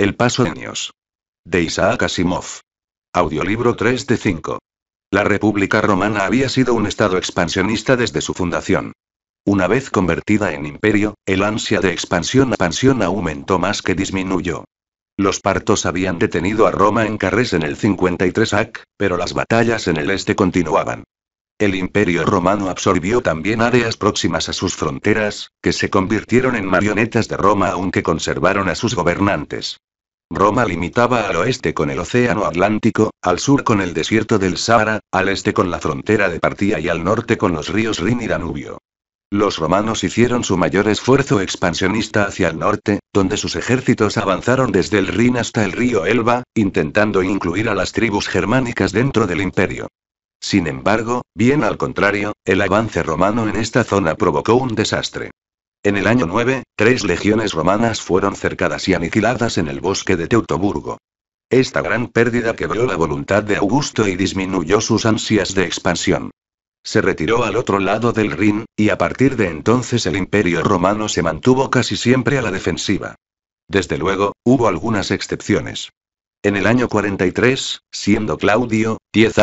El paso de años. De Isaac Asimov. Audiolibro 3 de 5. La República Romana había sido un estado expansionista desde su fundación. Una vez convertida en imperio, el ansia de expansión, expansión aumentó más que disminuyó. Los partos habían detenido a Roma en Carrés en el 53 AC, pero las batallas en el este continuaban. El imperio romano absorbió también áreas próximas a sus fronteras, que se convirtieron en marionetas de Roma aunque conservaron a sus gobernantes. Roma limitaba al oeste con el Océano Atlántico, al sur con el desierto del Sahara, al este con la frontera de Partía y al norte con los ríos Rin y Danubio. Los romanos hicieron su mayor esfuerzo expansionista hacia el norte, donde sus ejércitos avanzaron desde el Rin hasta el río Elba, intentando incluir a las tribus germánicas dentro del imperio. Sin embargo, bien al contrario, el avance romano en esta zona provocó un desastre. En el año 9, tres legiones romanas fueron cercadas y aniquiladas en el bosque de Teutoburgo. Esta gran pérdida quebró la voluntad de Augusto y disminuyó sus ansias de expansión. Se retiró al otro lado del Rin, y a partir de entonces el imperio romano se mantuvo casi siempre a la defensiva. Desde luego, hubo algunas excepciones. En el año 43, siendo Claudio, 10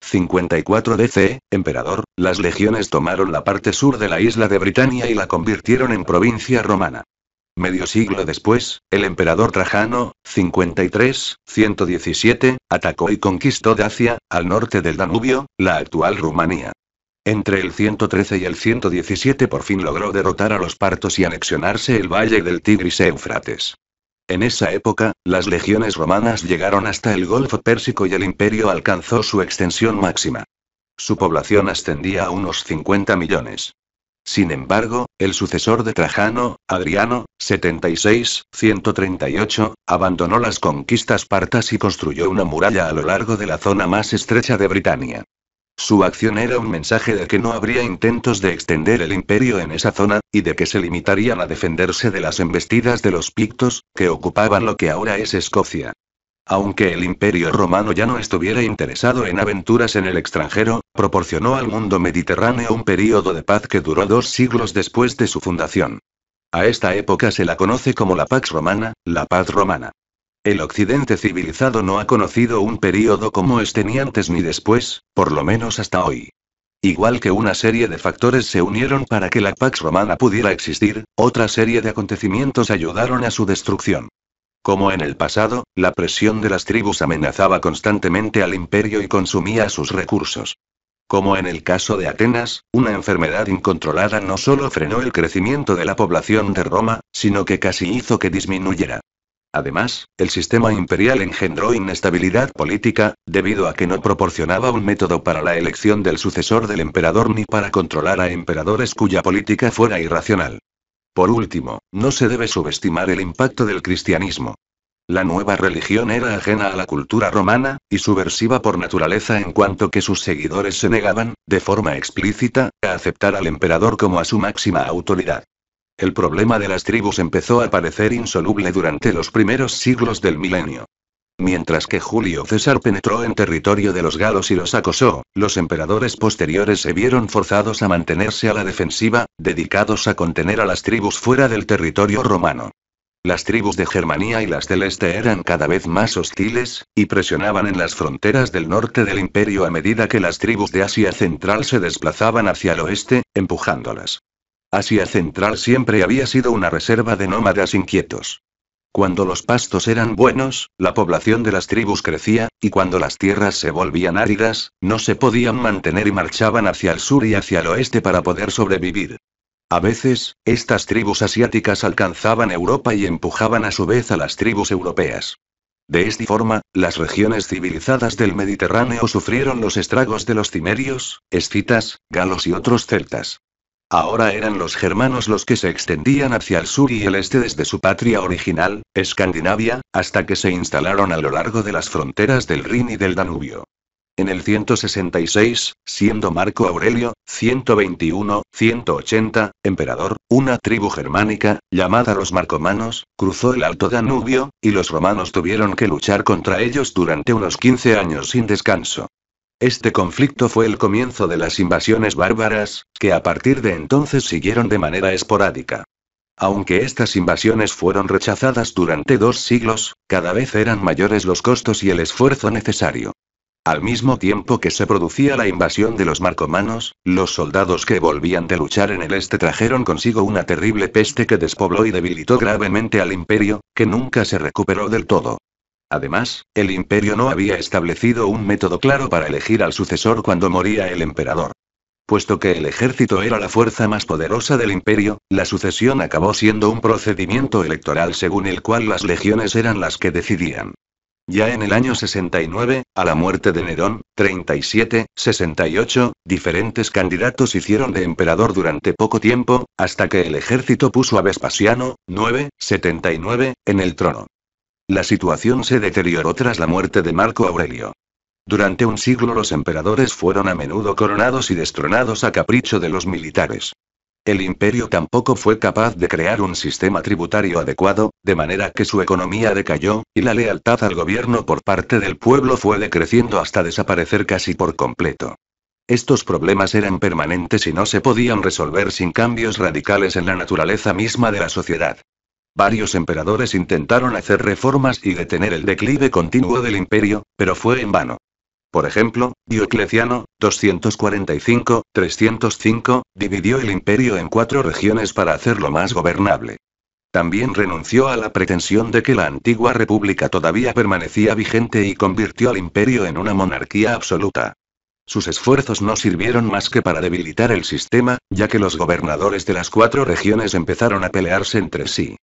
54 DC, emperador, las legiones tomaron la parte sur de la isla de Britania y la convirtieron en provincia romana. Medio siglo después, el emperador Trajano, 53, 117, atacó y conquistó Dacia, al norte del Danubio, la actual Rumanía. Entre el 113 y el 117 por fin logró derrotar a los partos y anexionarse el valle del Tigris e Eufrates. En esa época, las legiones romanas llegaron hasta el Golfo Pérsico y el imperio alcanzó su extensión máxima. Su población ascendía a unos 50 millones. Sin embargo, el sucesor de Trajano, Adriano, 76-138, abandonó las conquistas partas y construyó una muralla a lo largo de la zona más estrecha de Britania. Su acción era un mensaje de que no habría intentos de extender el imperio en esa zona, y de que se limitarían a defenderse de las embestidas de los pictos, que ocupaban lo que ahora es Escocia. Aunque el imperio romano ya no estuviera interesado en aventuras en el extranjero, proporcionó al mundo mediterráneo un período de paz que duró dos siglos después de su fundación. A esta época se la conoce como la Pax Romana, la Paz Romana. El occidente civilizado no ha conocido un periodo como este ni antes ni después, por lo menos hasta hoy. Igual que una serie de factores se unieron para que la Pax Romana pudiera existir, otra serie de acontecimientos ayudaron a su destrucción. Como en el pasado, la presión de las tribus amenazaba constantemente al imperio y consumía sus recursos. Como en el caso de Atenas, una enfermedad incontrolada no solo frenó el crecimiento de la población de Roma, sino que casi hizo que disminuyera. Además, el sistema imperial engendró inestabilidad política, debido a que no proporcionaba un método para la elección del sucesor del emperador ni para controlar a emperadores cuya política fuera irracional. Por último, no se debe subestimar el impacto del cristianismo. La nueva religión era ajena a la cultura romana, y subversiva por naturaleza en cuanto que sus seguidores se negaban, de forma explícita, a aceptar al emperador como a su máxima autoridad. El problema de las tribus empezó a parecer insoluble durante los primeros siglos del milenio. Mientras que Julio César penetró en territorio de los galos y los acosó, los emperadores posteriores se vieron forzados a mantenerse a la defensiva, dedicados a contener a las tribus fuera del territorio romano. Las tribus de Germania y las del este eran cada vez más hostiles, y presionaban en las fronteras del norte del imperio a medida que las tribus de Asia Central se desplazaban hacia el oeste, empujándolas Asia Central siempre había sido una reserva de nómadas inquietos. Cuando los pastos eran buenos, la población de las tribus crecía, y cuando las tierras se volvían áridas, no se podían mantener y marchaban hacia el sur y hacia el oeste para poder sobrevivir. A veces, estas tribus asiáticas alcanzaban Europa y empujaban a su vez a las tribus europeas. De esta forma, las regiones civilizadas del Mediterráneo sufrieron los estragos de los cimerios, escitas, galos y otros celtas. Ahora eran los germanos los que se extendían hacia el sur y el este desde su patria original, Escandinavia, hasta que se instalaron a lo largo de las fronteras del Rin y del Danubio. En el 166, siendo Marco Aurelio, 121, 180, emperador, una tribu germánica, llamada los marcomanos, cruzó el Alto Danubio, y los romanos tuvieron que luchar contra ellos durante unos 15 años sin descanso. Este conflicto fue el comienzo de las invasiones bárbaras, que a partir de entonces siguieron de manera esporádica. Aunque estas invasiones fueron rechazadas durante dos siglos, cada vez eran mayores los costos y el esfuerzo necesario. Al mismo tiempo que se producía la invasión de los marcomanos, los soldados que volvían de luchar en el este trajeron consigo una terrible peste que despobló y debilitó gravemente al imperio, que nunca se recuperó del todo. Además, el imperio no había establecido un método claro para elegir al sucesor cuando moría el emperador. Puesto que el ejército era la fuerza más poderosa del imperio, la sucesión acabó siendo un procedimiento electoral según el cual las legiones eran las que decidían. Ya en el año 69, a la muerte de Nerón, 37, 68, diferentes candidatos hicieron de emperador durante poco tiempo, hasta que el ejército puso a Vespasiano, 9, 79, en el trono. La situación se deterioró tras la muerte de Marco Aurelio. Durante un siglo los emperadores fueron a menudo coronados y destronados a capricho de los militares. El imperio tampoco fue capaz de crear un sistema tributario adecuado, de manera que su economía decayó, y la lealtad al gobierno por parte del pueblo fue decreciendo hasta desaparecer casi por completo. Estos problemas eran permanentes y no se podían resolver sin cambios radicales en la naturaleza misma de la sociedad. Varios emperadores intentaron hacer reformas y detener el declive continuo del imperio, pero fue en vano. Por ejemplo, Diocleciano, 245-305, dividió el imperio en cuatro regiones para hacerlo más gobernable. También renunció a la pretensión de que la antigua república todavía permanecía vigente y convirtió al imperio en una monarquía absoluta. Sus esfuerzos no sirvieron más que para debilitar el sistema, ya que los gobernadores de las cuatro regiones empezaron a pelearse entre sí.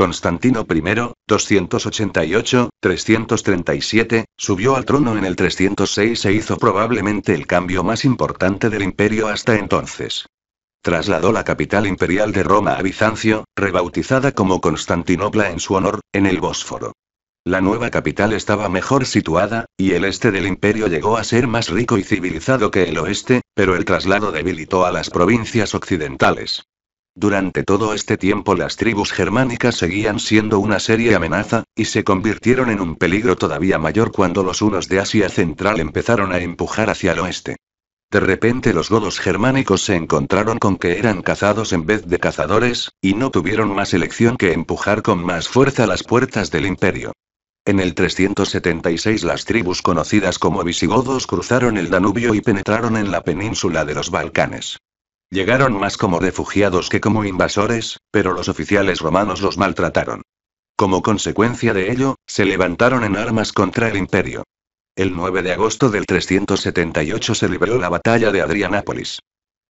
Constantino I, 288-337, subió al trono en el 306 e hizo probablemente el cambio más importante del imperio hasta entonces. Trasladó la capital imperial de Roma a Bizancio, rebautizada como Constantinopla en su honor, en el Bósforo. La nueva capital estaba mejor situada, y el este del imperio llegó a ser más rico y civilizado que el oeste, pero el traslado debilitó a las provincias occidentales. Durante todo este tiempo las tribus germánicas seguían siendo una seria amenaza, y se convirtieron en un peligro todavía mayor cuando los unos de Asia Central empezaron a empujar hacia el oeste. De repente los godos germánicos se encontraron con que eran cazados en vez de cazadores, y no tuvieron más elección que empujar con más fuerza las puertas del imperio. En el 376 las tribus conocidas como visigodos cruzaron el Danubio y penetraron en la península de los Balcanes. Llegaron más como refugiados que como invasores, pero los oficiales romanos los maltrataron. Como consecuencia de ello, se levantaron en armas contra el imperio. El 9 de agosto del 378 se libró la batalla de Adrianápolis.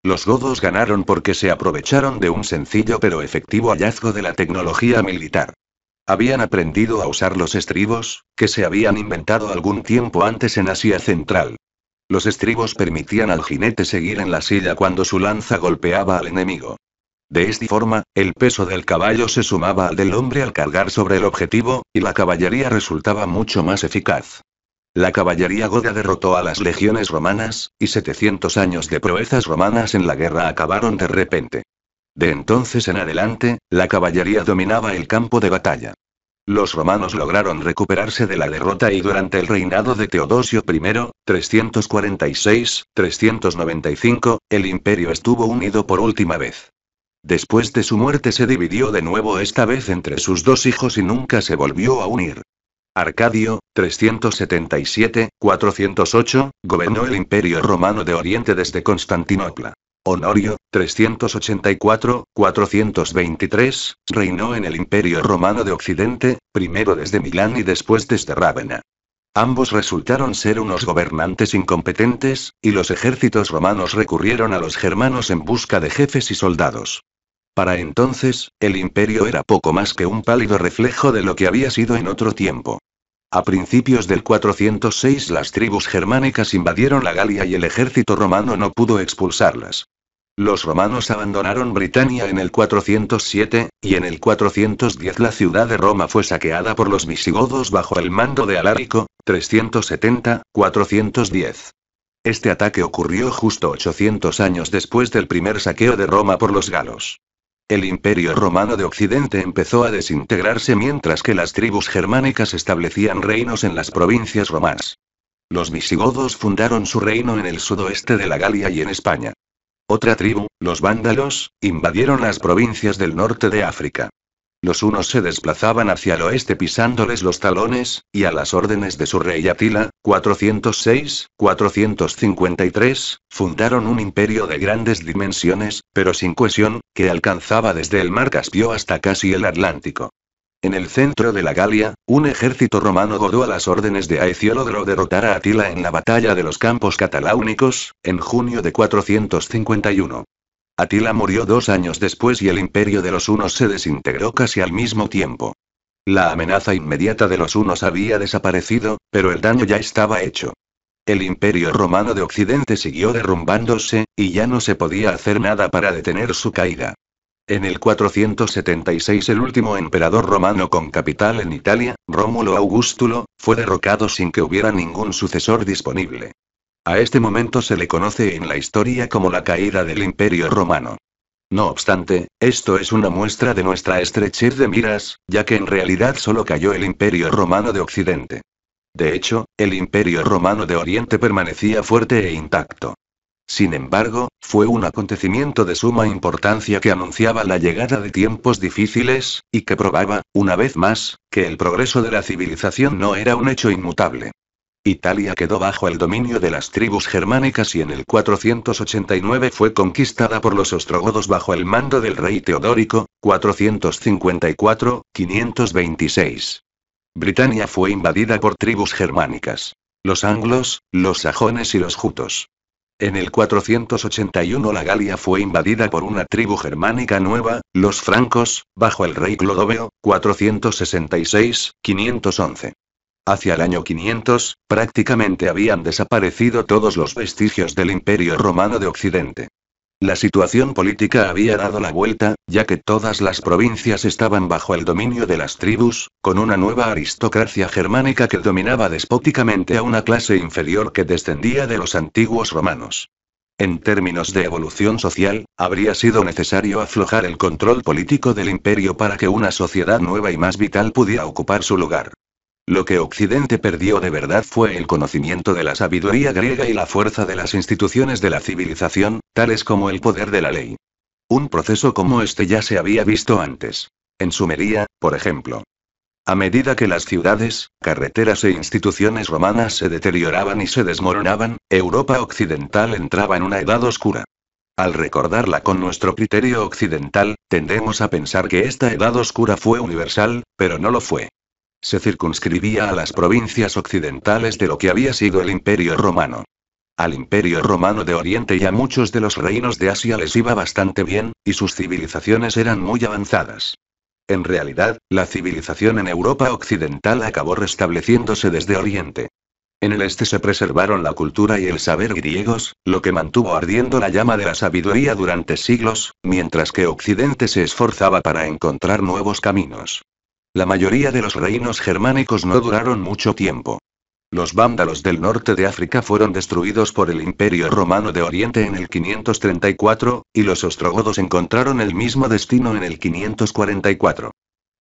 Los godos ganaron porque se aprovecharon de un sencillo pero efectivo hallazgo de la tecnología militar. Habían aprendido a usar los estribos, que se habían inventado algún tiempo antes en Asia Central. Los estribos permitían al jinete seguir en la silla cuando su lanza golpeaba al enemigo. De esta forma, el peso del caballo se sumaba al del hombre al cargar sobre el objetivo, y la caballería resultaba mucho más eficaz. La caballería goda derrotó a las legiones romanas, y 700 años de proezas romanas en la guerra acabaron de repente. De entonces en adelante, la caballería dominaba el campo de batalla. Los romanos lograron recuperarse de la derrota y durante el reinado de Teodosio I, 346-395, el imperio estuvo unido por última vez. Después de su muerte se dividió de nuevo esta vez entre sus dos hijos y nunca se volvió a unir. Arcadio, 377-408, gobernó el imperio romano de Oriente desde Constantinopla. Honorio, 384-423, reinó en el Imperio Romano de Occidente, primero desde Milán y después desde Rávena. Ambos resultaron ser unos gobernantes incompetentes, y los ejércitos romanos recurrieron a los germanos en busca de jefes y soldados. Para entonces, el imperio era poco más que un pálido reflejo de lo que había sido en otro tiempo. A principios del 406 las tribus germánicas invadieron la Galia y el ejército romano no pudo expulsarlas. Los romanos abandonaron Britania en el 407, y en el 410 la ciudad de Roma fue saqueada por los visigodos bajo el mando de Alarico, 370-410. Este ataque ocurrió justo 800 años después del primer saqueo de Roma por los galos. El imperio romano de Occidente empezó a desintegrarse mientras que las tribus germánicas establecían reinos en las provincias romanas. Los visigodos fundaron su reino en el sudoeste de la Galia y en España. Otra tribu, los vándalos, invadieron las provincias del norte de África. Los unos se desplazaban hacia el oeste pisándoles los talones, y a las órdenes de su rey Atila, 406-453, fundaron un imperio de grandes dimensiones, pero sin cohesión, que alcanzaba desde el mar Caspio hasta casi el Atlántico. En el centro de la Galia, un ejército romano godó a las órdenes de Aecio logró derrotar a Atila en la batalla de los campos cataláunicos, en junio de 451. Atila murió dos años después y el imperio de los hunos se desintegró casi al mismo tiempo. La amenaza inmediata de los hunos había desaparecido, pero el daño ya estaba hecho. El imperio romano de Occidente siguió derrumbándose, y ya no se podía hacer nada para detener su caída. En el 476 el último emperador romano con capital en Italia, Rómulo Augustulo, fue derrocado sin que hubiera ningún sucesor disponible. A este momento se le conoce en la historia como la caída del Imperio Romano. No obstante, esto es una muestra de nuestra estrechez de miras, ya que en realidad solo cayó el Imperio Romano de Occidente. De hecho, el Imperio Romano de Oriente permanecía fuerte e intacto. Sin embargo, fue un acontecimiento de suma importancia que anunciaba la llegada de tiempos difíciles, y que probaba, una vez más, que el progreso de la civilización no era un hecho inmutable. Italia quedó bajo el dominio de las tribus germánicas y en el 489 fue conquistada por los ostrogodos bajo el mando del rey Teodórico, 454-526. Britania fue invadida por tribus germánicas. Los anglos, los sajones y los jutos. En el 481 la Galia fue invadida por una tribu germánica nueva, los francos, bajo el rey Clodoveo, 466-511. Hacia el año 500, prácticamente habían desaparecido todos los vestigios del Imperio Romano de Occidente. La situación política había dado la vuelta, ya que todas las provincias estaban bajo el dominio de las tribus, con una nueva aristocracia germánica que dominaba despóticamente a una clase inferior que descendía de los antiguos romanos. En términos de evolución social, habría sido necesario aflojar el control político del imperio para que una sociedad nueva y más vital pudiera ocupar su lugar. Lo que Occidente perdió de verdad fue el conocimiento de la sabiduría griega y la fuerza de las instituciones de la civilización, tales como el poder de la ley. Un proceso como este ya se había visto antes. En Sumería, por ejemplo. A medida que las ciudades, carreteras e instituciones romanas se deterioraban y se desmoronaban, Europa occidental entraba en una edad oscura. Al recordarla con nuestro criterio occidental, tendemos a pensar que esta edad oscura fue universal, pero no lo fue. Se circunscribía a las provincias occidentales de lo que había sido el Imperio Romano. Al Imperio Romano de Oriente y a muchos de los reinos de Asia les iba bastante bien, y sus civilizaciones eran muy avanzadas. En realidad, la civilización en Europa occidental acabó restableciéndose desde Oriente. En el este se preservaron la cultura y el saber griegos, lo que mantuvo ardiendo la llama de la sabiduría durante siglos, mientras que Occidente se esforzaba para encontrar nuevos caminos. La mayoría de los reinos germánicos no duraron mucho tiempo. Los vándalos del norte de África fueron destruidos por el Imperio Romano de Oriente en el 534, y los ostrogodos encontraron el mismo destino en el 544.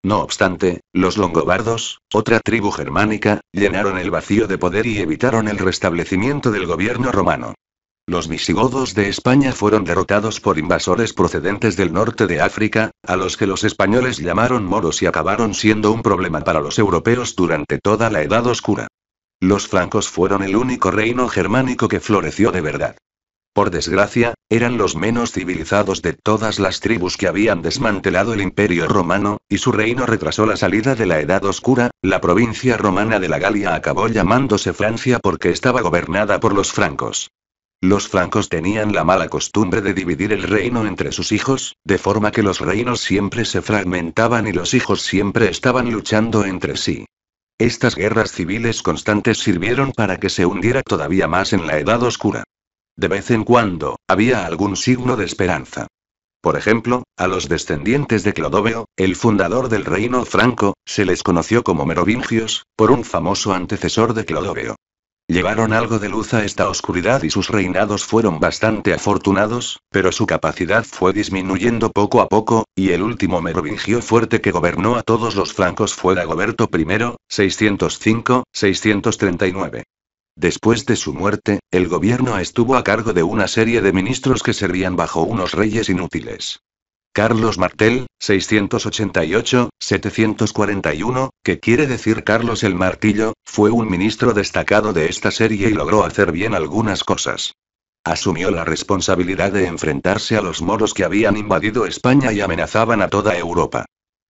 No obstante, los longobardos, otra tribu germánica, llenaron el vacío de poder y evitaron el restablecimiento del gobierno romano. Los visigodos de España fueron derrotados por invasores procedentes del norte de África, a los que los españoles llamaron moros y acabaron siendo un problema para los europeos durante toda la Edad Oscura. Los francos fueron el único reino germánico que floreció de verdad. Por desgracia, eran los menos civilizados de todas las tribus que habían desmantelado el imperio romano, y su reino retrasó la salida de la Edad Oscura, la provincia romana de la Galia acabó llamándose Francia porque estaba gobernada por los francos. Los francos tenían la mala costumbre de dividir el reino entre sus hijos, de forma que los reinos siempre se fragmentaban y los hijos siempre estaban luchando entre sí. Estas guerras civiles constantes sirvieron para que se hundiera todavía más en la Edad Oscura. De vez en cuando, había algún signo de esperanza. Por ejemplo, a los descendientes de Clodoveo, el fundador del reino franco, se les conoció como merovingios, por un famoso antecesor de Clodoveo. Llevaron algo de luz a esta oscuridad y sus reinados fueron bastante afortunados, pero su capacidad fue disminuyendo poco a poco, y el último merovingio fuerte que gobernó a todos los francos fue Dagoberto I, 605-639. Después de su muerte, el gobierno estuvo a cargo de una serie de ministros que servían bajo unos reyes inútiles. Carlos Martel, 688-741, que quiere decir Carlos el Martillo, fue un ministro destacado de esta serie y logró hacer bien algunas cosas. Asumió la responsabilidad de enfrentarse a los moros que habían invadido España y amenazaban a toda Europa.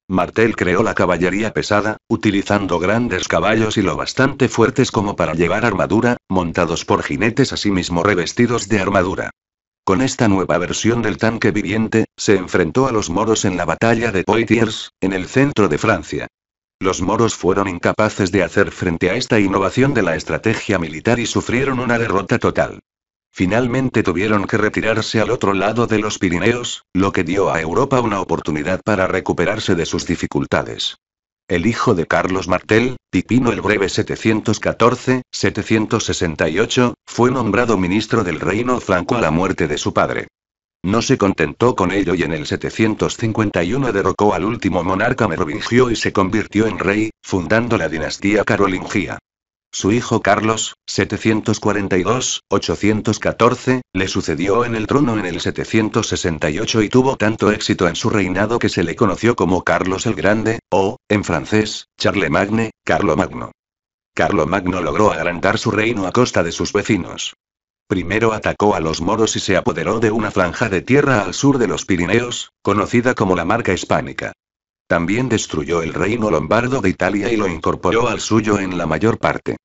Martel creó la caballería pesada, utilizando grandes caballos y lo bastante fuertes como para llevar armadura, montados por jinetes asimismo revestidos de armadura. Con esta nueva versión del tanque viviente, se enfrentó a los moros en la batalla de Poitiers, en el centro de Francia. Los moros fueron incapaces de hacer frente a esta innovación de la estrategia militar y sufrieron una derrota total. Finalmente tuvieron que retirarse al otro lado de los Pirineos, lo que dio a Europa una oportunidad para recuperarse de sus dificultades el hijo de Carlos Martel, Pipino el Breve 714-768, fue nombrado ministro del reino franco a la muerte de su padre. No se contentó con ello y en el 751 derrocó al último monarca merovingio y se convirtió en rey, fundando la dinastía carolingia. Su hijo Carlos, 742-814, le sucedió en el trono en el 768 y tuvo tanto éxito en su reinado que se le conoció como Carlos el Grande, o, en francés, Charlemagne, Carlomagno. Carlomagno logró agrandar su reino a costa de sus vecinos. Primero atacó a los moros y se apoderó de una franja de tierra al sur de los Pirineos, conocida como la Marca Hispánica. También destruyó el reino lombardo de Italia y lo incorporó al suyo en la mayor parte.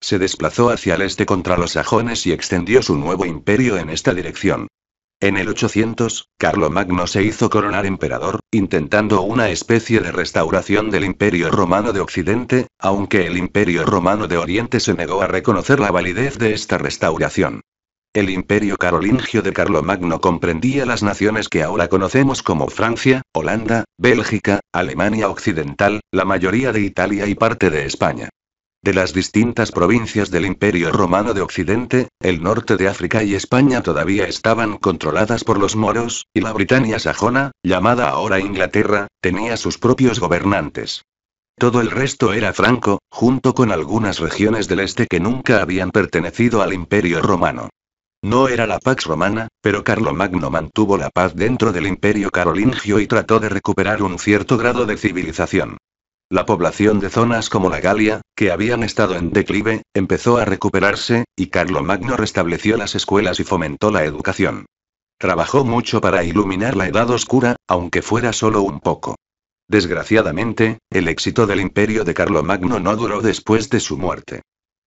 Se desplazó hacia el este contra los sajones y extendió su nuevo imperio en esta dirección. En el 800, Carlomagno se hizo coronar emperador, intentando una especie de restauración del Imperio Romano de Occidente, aunque el Imperio Romano de Oriente se negó a reconocer la validez de esta restauración. El imperio carolingio de Carlomagno comprendía las naciones que ahora conocemos como Francia, Holanda, Bélgica, Alemania Occidental, la mayoría de Italia y parte de España. De las distintas provincias del imperio romano de Occidente, el norte de África y España todavía estaban controladas por los moros, y la Britania sajona, llamada ahora Inglaterra, tenía sus propios gobernantes. Todo el resto era franco, junto con algunas regiones del este que nunca habían pertenecido al imperio romano. No era la Pax Romana, pero Carlomagno mantuvo la paz dentro del imperio carolingio y trató de recuperar un cierto grado de civilización. La población de zonas como la Galia, que habían estado en declive, empezó a recuperarse, y Carlomagno restableció las escuelas y fomentó la educación. Trabajó mucho para iluminar la Edad Oscura, aunque fuera solo un poco. Desgraciadamente, el éxito del imperio de Carlomagno no duró después de su muerte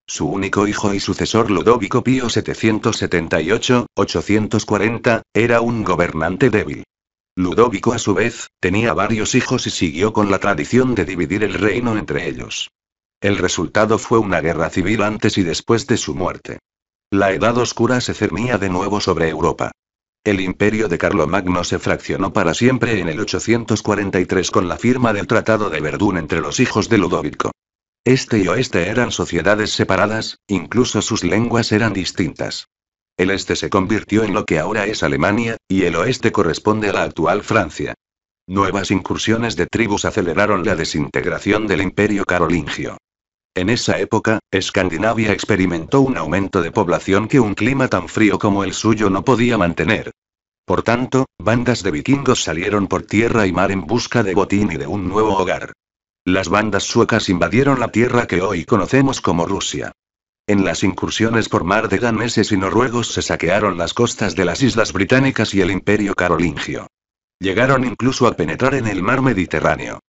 su único hijo y sucesor Ludovico Pío 778-840, era un gobernante débil. Ludovico a su vez, tenía varios hijos y siguió con la tradición de dividir el reino entre ellos. El resultado fue una guerra civil antes y después de su muerte. La Edad Oscura se cernía de nuevo sobre Europa. El imperio de Carlomagno se fraccionó para siempre en el 843 con la firma del Tratado de Verdún entre los hijos de Ludovico. Este y oeste eran sociedades separadas, incluso sus lenguas eran distintas. El este se convirtió en lo que ahora es Alemania, y el oeste corresponde a la actual Francia. Nuevas incursiones de tribus aceleraron la desintegración del imperio carolingio. En esa época, Escandinavia experimentó un aumento de población que un clima tan frío como el suyo no podía mantener. Por tanto, bandas de vikingos salieron por tierra y mar en busca de botín y de un nuevo hogar. Las bandas suecas invadieron la tierra que hoy conocemos como Rusia. En las incursiones por mar de daneses y noruegos se saquearon las costas de las islas británicas y el imperio carolingio. Llegaron incluso a penetrar en el mar Mediterráneo.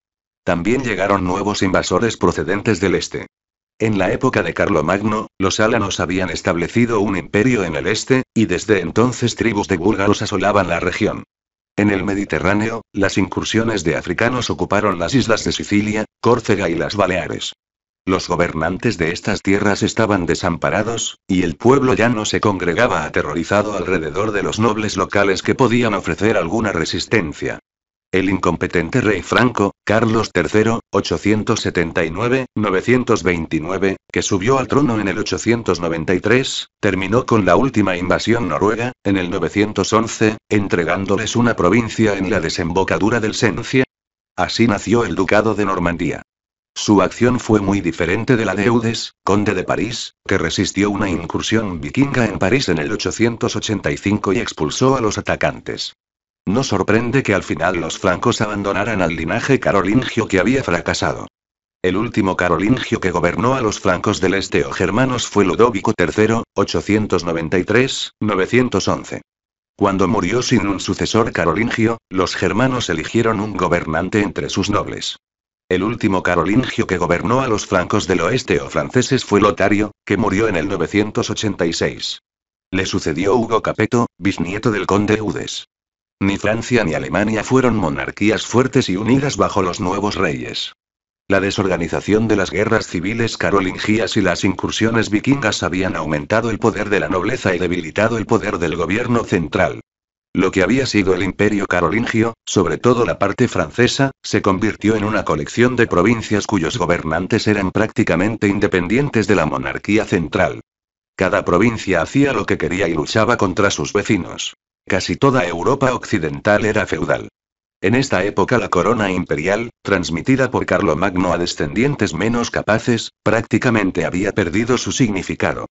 También llegaron nuevos invasores procedentes del este. En la época de Carlomagno, los álanos habían establecido un imperio en el este, y desde entonces tribus de búlgaros asolaban la región. En el Mediterráneo, las incursiones de africanos ocuparon las islas de Sicilia, Córcega y las Baleares. Los gobernantes de estas tierras estaban desamparados, y el pueblo ya no se congregaba aterrorizado alrededor de los nobles locales que podían ofrecer alguna resistencia. El incompetente rey franco, Carlos III, 879-929, que subió al trono en el 893, terminó con la última invasión noruega, en el 911, entregándoles una provincia en la desembocadura del Sencia. Así nació el Ducado de Normandía. Su acción fue muy diferente de la de Eudes, conde de París, que resistió una incursión vikinga en París en el 885 y expulsó a los atacantes. No sorprende que al final los francos abandonaran al linaje carolingio que había fracasado. El último carolingio que gobernó a los francos del este o germanos fue Ludovico III, 893-911. Cuando murió sin un sucesor carolingio, los germanos eligieron un gobernante entre sus nobles. El último carolingio que gobernó a los francos del oeste o franceses fue Lotario, que murió en el 986. Le sucedió Hugo Capeto, bisnieto del conde Udes. Ni Francia ni Alemania fueron monarquías fuertes y unidas bajo los nuevos reyes. La desorganización de las guerras civiles carolingias y las incursiones vikingas habían aumentado el poder de la nobleza y debilitado el poder del gobierno central. Lo que había sido el imperio carolingio, sobre todo la parte francesa, se convirtió en una colección de provincias cuyos gobernantes eran prácticamente independientes de la monarquía central. Cada provincia hacía lo que quería y luchaba contra sus vecinos. Casi toda Europa occidental era feudal. En esta época la corona imperial, transmitida por Carlomagno a descendientes menos capaces, prácticamente había perdido su significado.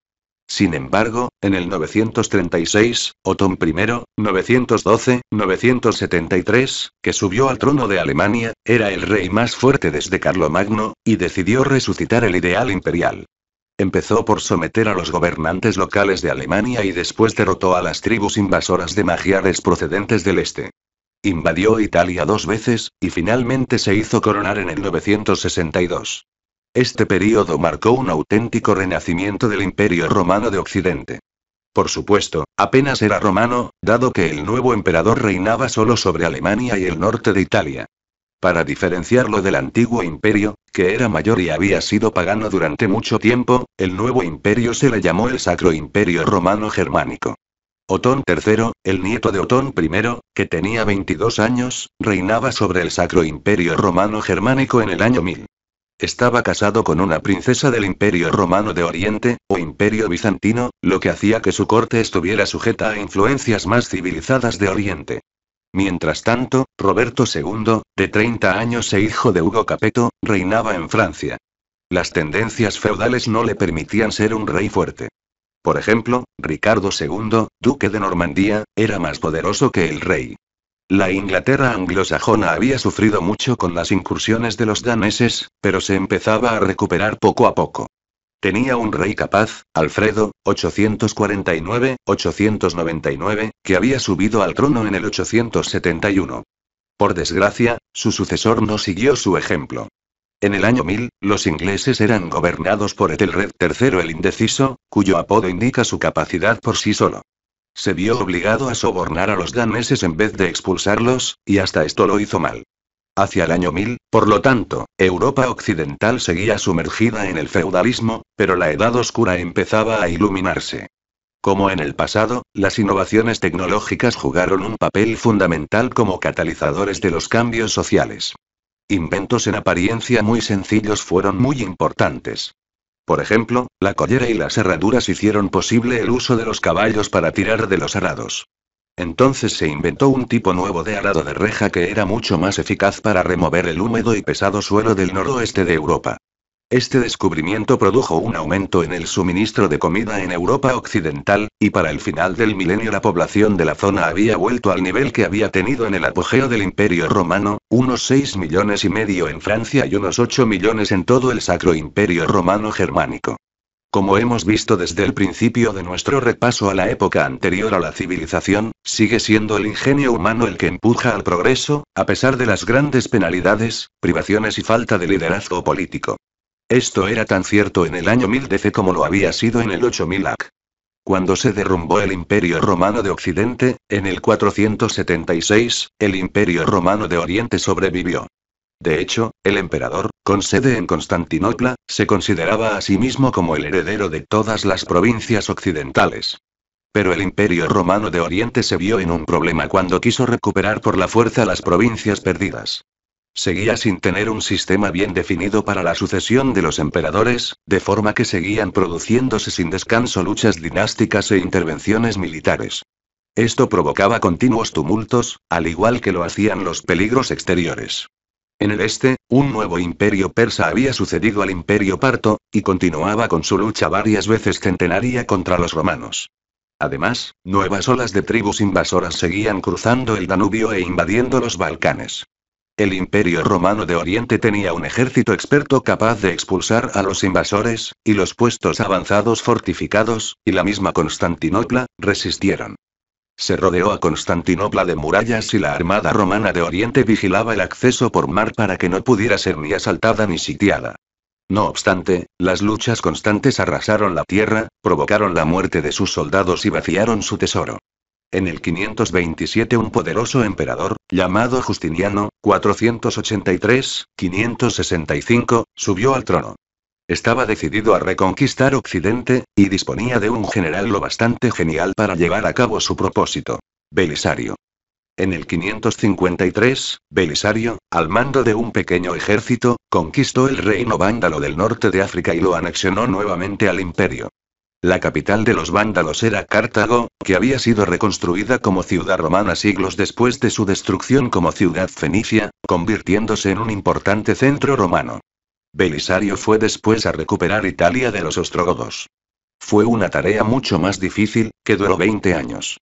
Sin embargo, en el 936, Otón I, 912, 973, que subió al trono de Alemania, era el rey más fuerte desde Carlomagno, y decidió resucitar el ideal imperial. Empezó por someter a los gobernantes locales de Alemania y después derrotó a las tribus invasoras de magiares procedentes del este. Invadió Italia dos veces, y finalmente se hizo coronar en el 962. Este período marcó un auténtico renacimiento del Imperio Romano de Occidente. Por supuesto, apenas era romano, dado que el nuevo emperador reinaba solo sobre Alemania y el norte de Italia para diferenciarlo del antiguo imperio, que era mayor y había sido pagano durante mucho tiempo, el nuevo imperio se le llamó el Sacro Imperio Romano Germánico. Otón III, el nieto de Otón I, que tenía 22 años, reinaba sobre el Sacro Imperio Romano Germánico en el año 1000. Estaba casado con una princesa del Imperio Romano de Oriente, o Imperio Bizantino, lo que hacía que su corte estuviera sujeta a influencias más civilizadas de Oriente. Mientras tanto, Roberto II, de 30 años e hijo de Hugo Capeto, reinaba en Francia. Las tendencias feudales no le permitían ser un rey fuerte. Por ejemplo, Ricardo II, duque de Normandía, era más poderoso que el rey. La Inglaterra anglosajona había sufrido mucho con las incursiones de los daneses, pero se empezaba a recuperar poco a poco. Tenía un rey capaz, Alfredo, 849-899, que había subido al trono en el 871. Por desgracia, su sucesor no siguió su ejemplo. En el año 1000, los ingleses eran gobernados por Ethelred III el Indeciso, cuyo apodo indica su capacidad por sí solo. Se vio obligado a sobornar a los daneses en vez de expulsarlos, y hasta esto lo hizo mal. Hacia el año 1000, por lo tanto, Europa occidental seguía sumergida en el feudalismo, pero la Edad Oscura empezaba a iluminarse. Como en el pasado, las innovaciones tecnológicas jugaron un papel fundamental como catalizadores de los cambios sociales. Inventos en apariencia muy sencillos fueron muy importantes. Por ejemplo, la collera y las herraduras hicieron posible el uso de los caballos para tirar de los arados. Entonces se inventó un tipo nuevo de arado de reja que era mucho más eficaz para remover el húmedo y pesado suelo del noroeste de Europa. Este descubrimiento produjo un aumento en el suministro de comida en Europa Occidental, y para el final del milenio la población de la zona había vuelto al nivel que había tenido en el apogeo del Imperio Romano, unos 6 millones y medio en Francia y unos 8 millones en todo el Sacro Imperio Romano Germánico. Como hemos visto desde el principio de nuestro repaso a la época anterior a la civilización, sigue siendo el ingenio humano el que empuja al progreso, a pesar de las grandes penalidades, privaciones y falta de liderazgo político. Esto era tan cierto en el año 1000 como lo había sido en el 8000 AC. Cuando se derrumbó el Imperio Romano de Occidente, en el 476, el Imperio Romano de Oriente sobrevivió. De hecho, el emperador, con sede en Constantinopla, se consideraba a sí mismo como el heredero de todas las provincias occidentales. Pero el imperio romano de Oriente se vio en un problema cuando quiso recuperar por la fuerza las provincias perdidas. Seguía sin tener un sistema bien definido para la sucesión de los emperadores, de forma que seguían produciéndose sin descanso luchas dinásticas e intervenciones militares. Esto provocaba continuos tumultos, al igual que lo hacían los peligros exteriores. En el este, un nuevo imperio persa había sucedido al imperio parto, y continuaba con su lucha varias veces centenaria contra los romanos. Además, nuevas olas de tribus invasoras seguían cruzando el Danubio e invadiendo los Balcanes. El imperio romano de Oriente tenía un ejército experto capaz de expulsar a los invasores, y los puestos avanzados fortificados, y la misma Constantinopla, resistieron. Se rodeó a Constantinopla de murallas y la armada romana de Oriente vigilaba el acceso por mar para que no pudiera ser ni asaltada ni sitiada. No obstante, las luchas constantes arrasaron la tierra, provocaron la muerte de sus soldados y vaciaron su tesoro. En el 527 un poderoso emperador, llamado Justiniano, 483-565, subió al trono. Estaba decidido a reconquistar Occidente, y disponía de un general lo bastante genial para llevar a cabo su propósito. Belisario. En el 553, Belisario, al mando de un pequeño ejército, conquistó el reino vándalo del norte de África y lo anexionó nuevamente al imperio. La capital de los vándalos era Cartago, que había sido reconstruida como ciudad romana siglos después de su destrucción como ciudad fenicia, convirtiéndose en un importante centro romano. Belisario fue después a recuperar Italia de los ostrogodos. Fue una tarea mucho más difícil, que duró 20 años.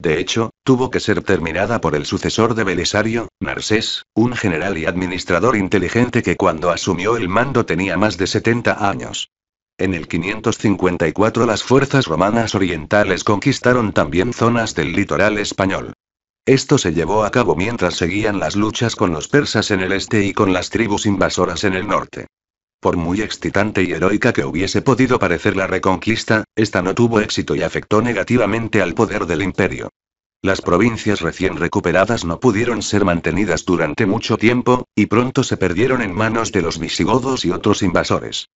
De hecho, tuvo que ser terminada por el sucesor de Belisario, Narsés, un general y administrador inteligente que cuando asumió el mando tenía más de 70 años. En el 554 las fuerzas romanas orientales conquistaron también zonas del litoral español. Esto se llevó a cabo mientras seguían las luchas con los persas en el este y con las tribus invasoras en el norte. Por muy excitante y heroica que hubiese podido parecer la reconquista, esta no tuvo éxito y afectó negativamente al poder del imperio. Las provincias recién recuperadas no pudieron ser mantenidas durante mucho tiempo, y pronto se perdieron en manos de los visigodos y otros invasores.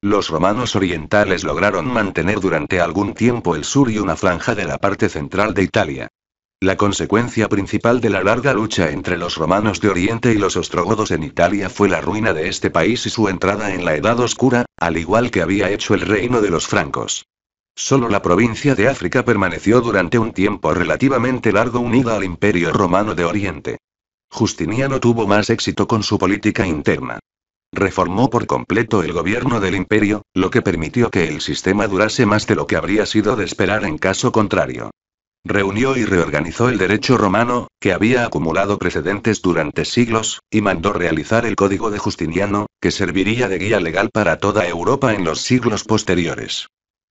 Los romanos orientales lograron mantener durante algún tiempo el sur y una franja de la parte central de Italia. La consecuencia principal de la larga lucha entre los romanos de Oriente y los ostrogodos en Italia fue la ruina de este país y su entrada en la Edad Oscura, al igual que había hecho el reino de los francos. Solo la provincia de África permaneció durante un tiempo relativamente largo unida al Imperio Romano de Oriente. Justiniano tuvo más éxito con su política interna. Reformó por completo el gobierno del imperio, lo que permitió que el sistema durase más de lo que habría sido de esperar en caso contrario. Reunió y reorganizó el derecho romano, que había acumulado precedentes durante siglos, y mandó realizar el Código de Justiniano, que serviría de guía legal para toda Europa en los siglos posteriores.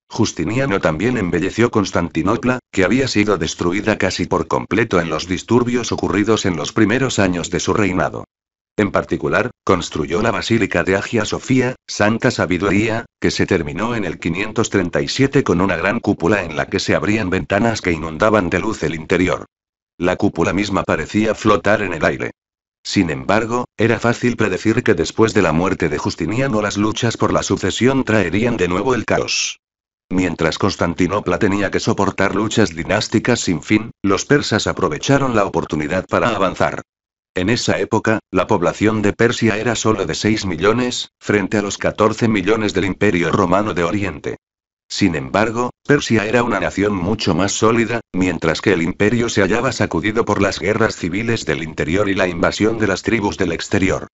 Justiniano también embelleció Constantinopla, que había sido destruida casi por completo en los disturbios ocurridos en los primeros años de su reinado. En particular, construyó la Basílica de Agia Sofía, Santa Sabiduría, que se terminó en el 537 con una gran cúpula en la que se abrían ventanas que inundaban de luz el interior. La cúpula misma parecía flotar en el aire. Sin embargo, era fácil predecir que después de la muerte de Justiniano las luchas por la sucesión traerían de nuevo el caos. Mientras Constantinopla tenía que soportar luchas dinásticas sin fin, los persas aprovecharon la oportunidad para avanzar. En esa época, la población de Persia era solo de 6 millones, frente a los 14 millones del Imperio Romano de Oriente. Sin embargo, Persia era una nación mucho más sólida, mientras que el imperio se hallaba sacudido por las guerras civiles del interior y la invasión de las tribus del exterior.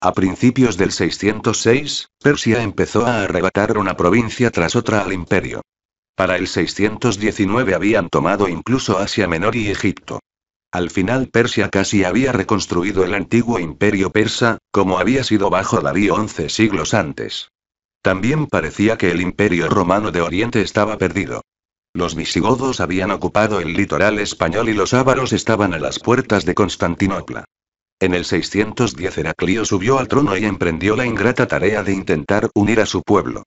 A principios del 606, Persia empezó a arrebatar una provincia tras otra al imperio. Para el 619 habían tomado incluso Asia Menor y Egipto. Al final Persia casi había reconstruido el antiguo imperio persa, como había sido bajo Darío 11 siglos antes. También parecía que el imperio romano de Oriente estaba perdido. Los visigodos habían ocupado el litoral español y los ávaros estaban a las puertas de Constantinopla. En el 610 Heraclio subió al trono y emprendió la ingrata tarea de intentar unir a su pueblo.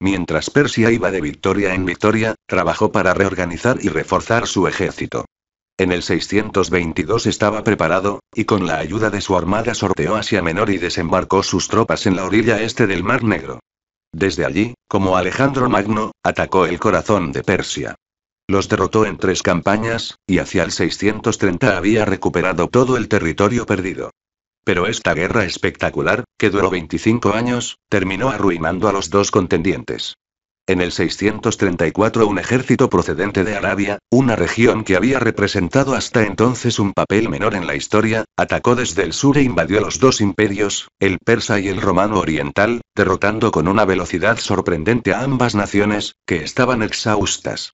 Mientras Persia iba de victoria en victoria, trabajó para reorganizar y reforzar su ejército. En el 622 estaba preparado, y con la ayuda de su armada sorteó Asia Menor y desembarcó sus tropas en la orilla este del Mar Negro. Desde allí, como Alejandro Magno, atacó el corazón de Persia. Los derrotó en tres campañas, y hacia el 630 había recuperado todo el territorio perdido. Pero esta guerra espectacular, que duró 25 años, terminó arruinando a los dos contendientes. En el 634 un ejército procedente de Arabia, una región que había representado hasta entonces un papel menor en la historia, atacó desde el sur e invadió los dos imperios, el persa y el romano oriental, derrotando con una velocidad sorprendente a ambas naciones, que estaban exhaustas.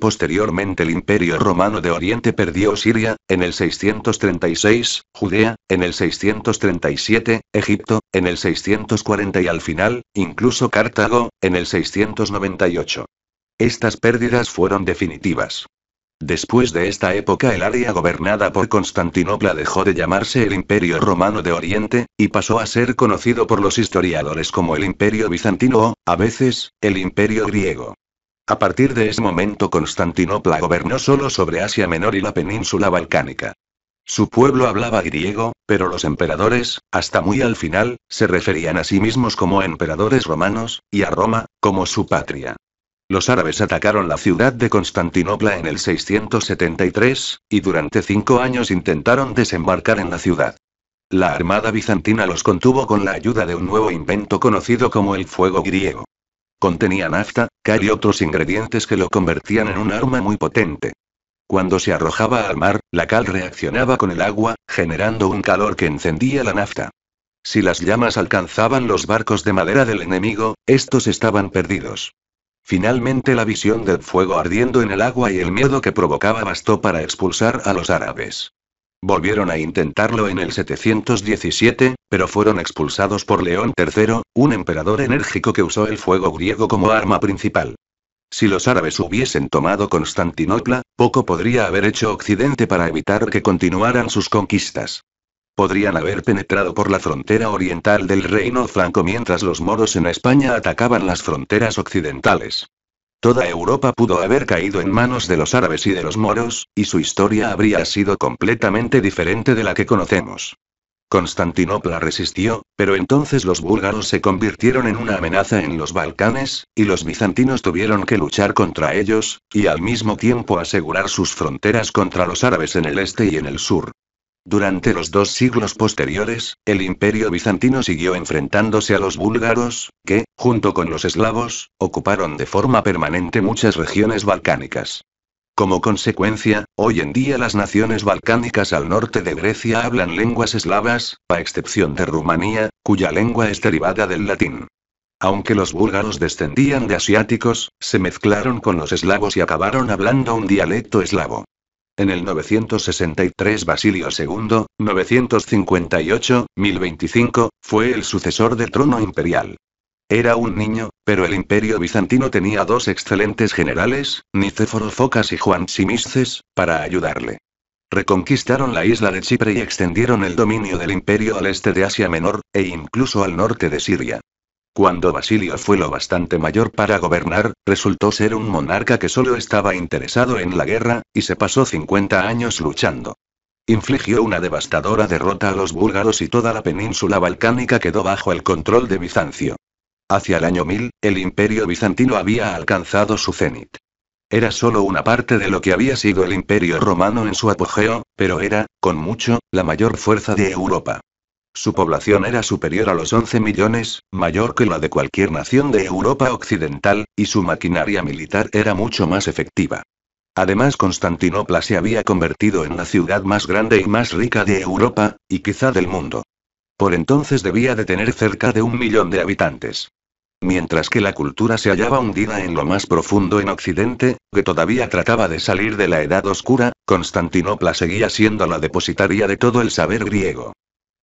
Posteriormente el Imperio Romano de Oriente perdió Siria, en el 636, Judea, en el 637, Egipto, en el 640 y al final, incluso Cartago, en el 698. Estas pérdidas fueron definitivas. Después de esta época el área gobernada por Constantinopla dejó de llamarse el Imperio Romano de Oriente, y pasó a ser conocido por los historiadores como el Imperio Bizantino o, a veces, el Imperio Griego. A partir de ese momento Constantinopla gobernó solo sobre Asia Menor y la península balcánica. Su pueblo hablaba griego, pero los emperadores, hasta muy al final, se referían a sí mismos como emperadores romanos, y a Roma, como su patria. Los árabes atacaron la ciudad de Constantinopla en el 673, y durante cinco años intentaron desembarcar en la ciudad. La armada bizantina los contuvo con la ayuda de un nuevo invento conocido como el fuego griego. Contenía nafta, cal y otros ingredientes que lo convertían en un arma muy potente. Cuando se arrojaba al mar, la cal reaccionaba con el agua, generando un calor que encendía la nafta. Si las llamas alcanzaban los barcos de madera del enemigo, estos estaban perdidos. Finalmente la visión del fuego ardiendo en el agua y el miedo que provocaba bastó para expulsar a los árabes. Volvieron a intentarlo en el 717, pero fueron expulsados por León III, un emperador enérgico que usó el fuego griego como arma principal. Si los árabes hubiesen tomado Constantinopla, poco podría haber hecho Occidente para evitar que continuaran sus conquistas. Podrían haber penetrado por la frontera oriental del reino franco mientras los moros en España atacaban las fronteras occidentales. Toda Europa pudo haber caído en manos de los árabes y de los moros, y su historia habría sido completamente diferente de la que conocemos. Constantinopla resistió, pero entonces los búlgaros se convirtieron en una amenaza en los Balcanes, y los bizantinos tuvieron que luchar contra ellos, y al mismo tiempo asegurar sus fronteras contra los árabes en el este y en el sur. Durante los dos siglos posteriores, el imperio bizantino siguió enfrentándose a los búlgaros, que, junto con los eslavos, ocuparon de forma permanente muchas regiones balcánicas. Como consecuencia, hoy en día las naciones balcánicas al norte de Grecia hablan lenguas eslavas, a excepción de Rumanía, cuya lengua es derivada del latín. Aunque los búlgaros descendían de asiáticos, se mezclaron con los eslavos y acabaron hablando un dialecto eslavo. En el 963 Basilio II, 958, 1025, fue el sucesor del trono imperial. Era un niño, pero el imperio bizantino tenía dos excelentes generales, Nicéforo Focas y Juan Simisces, para ayudarle. Reconquistaron la isla de Chipre y extendieron el dominio del imperio al este de Asia Menor, e incluso al norte de Siria. Cuando Basilio fue lo bastante mayor para gobernar, resultó ser un monarca que solo estaba interesado en la guerra, y se pasó 50 años luchando infligió una devastadora derrota a los búlgaros y toda la península balcánica quedó bajo el control de Bizancio. Hacia el año 1000, el imperio bizantino había alcanzado su cenit. Era solo una parte de lo que había sido el imperio romano en su apogeo, pero era, con mucho, la mayor fuerza de Europa. Su población era superior a los 11 millones, mayor que la de cualquier nación de Europa occidental, y su maquinaria militar era mucho más efectiva. Además, Constantinopla se había convertido en la ciudad más grande y más rica de Europa, y quizá del mundo. Por entonces debía de tener cerca de un millón de habitantes. Mientras que la cultura se hallaba hundida en lo más profundo en Occidente, que todavía trataba de salir de la Edad Oscura, Constantinopla seguía siendo la depositaria de todo el saber griego.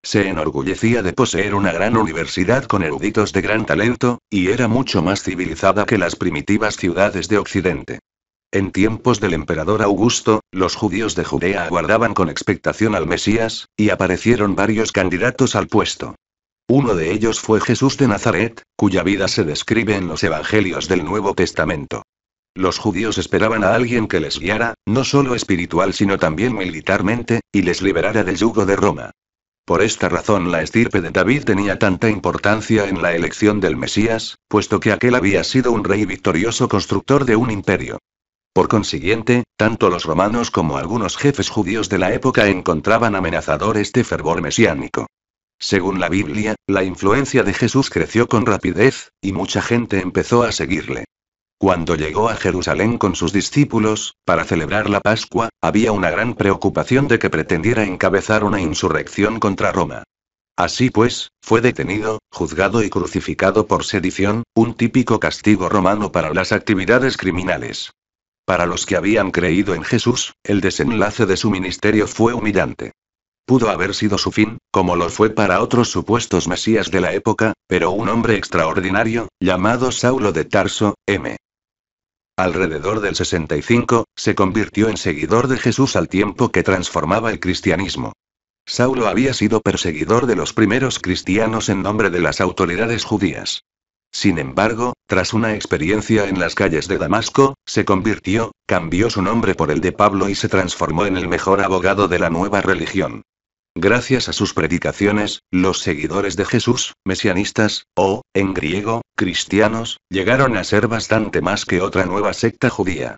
Se enorgullecía de poseer una gran universidad con eruditos de gran talento, y era mucho más civilizada que las primitivas ciudades de Occidente. En tiempos del emperador Augusto, los judíos de Judea aguardaban con expectación al Mesías, y aparecieron varios candidatos al puesto. Uno de ellos fue Jesús de Nazaret, cuya vida se describe en los Evangelios del Nuevo Testamento. Los judíos esperaban a alguien que les guiara, no solo espiritual sino también militarmente, y les liberara del yugo de Roma. Por esta razón la estirpe de David tenía tanta importancia en la elección del Mesías, puesto que aquel había sido un rey victorioso constructor de un imperio. Por consiguiente, tanto los romanos como algunos jefes judíos de la época encontraban amenazador este fervor mesiánico. Según la Biblia, la influencia de Jesús creció con rapidez, y mucha gente empezó a seguirle. Cuando llegó a Jerusalén con sus discípulos, para celebrar la Pascua, había una gran preocupación de que pretendiera encabezar una insurrección contra Roma. Así pues, fue detenido, juzgado y crucificado por sedición, un típico castigo romano para las actividades criminales. Para los que habían creído en Jesús, el desenlace de su ministerio fue humillante. Pudo haber sido su fin, como lo fue para otros supuestos mesías de la época, pero un hombre extraordinario, llamado Saulo de Tarso, M. Alrededor del 65, se convirtió en seguidor de Jesús al tiempo que transformaba el cristianismo. Saulo había sido perseguidor de los primeros cristianos en nombre de las autoridades judías. Sin embargo, tras una experiencia en las calles de Damasco, se convirtió, cambió su nombre por el de Pablo y se transformó en el mejor abogado de la nueva religión. Gracias a sus predicaciones, los seguidores de Jesús, mesianistas, o, en griego, cristianos, llegaron a ser bastante más que otra nueva secta judía.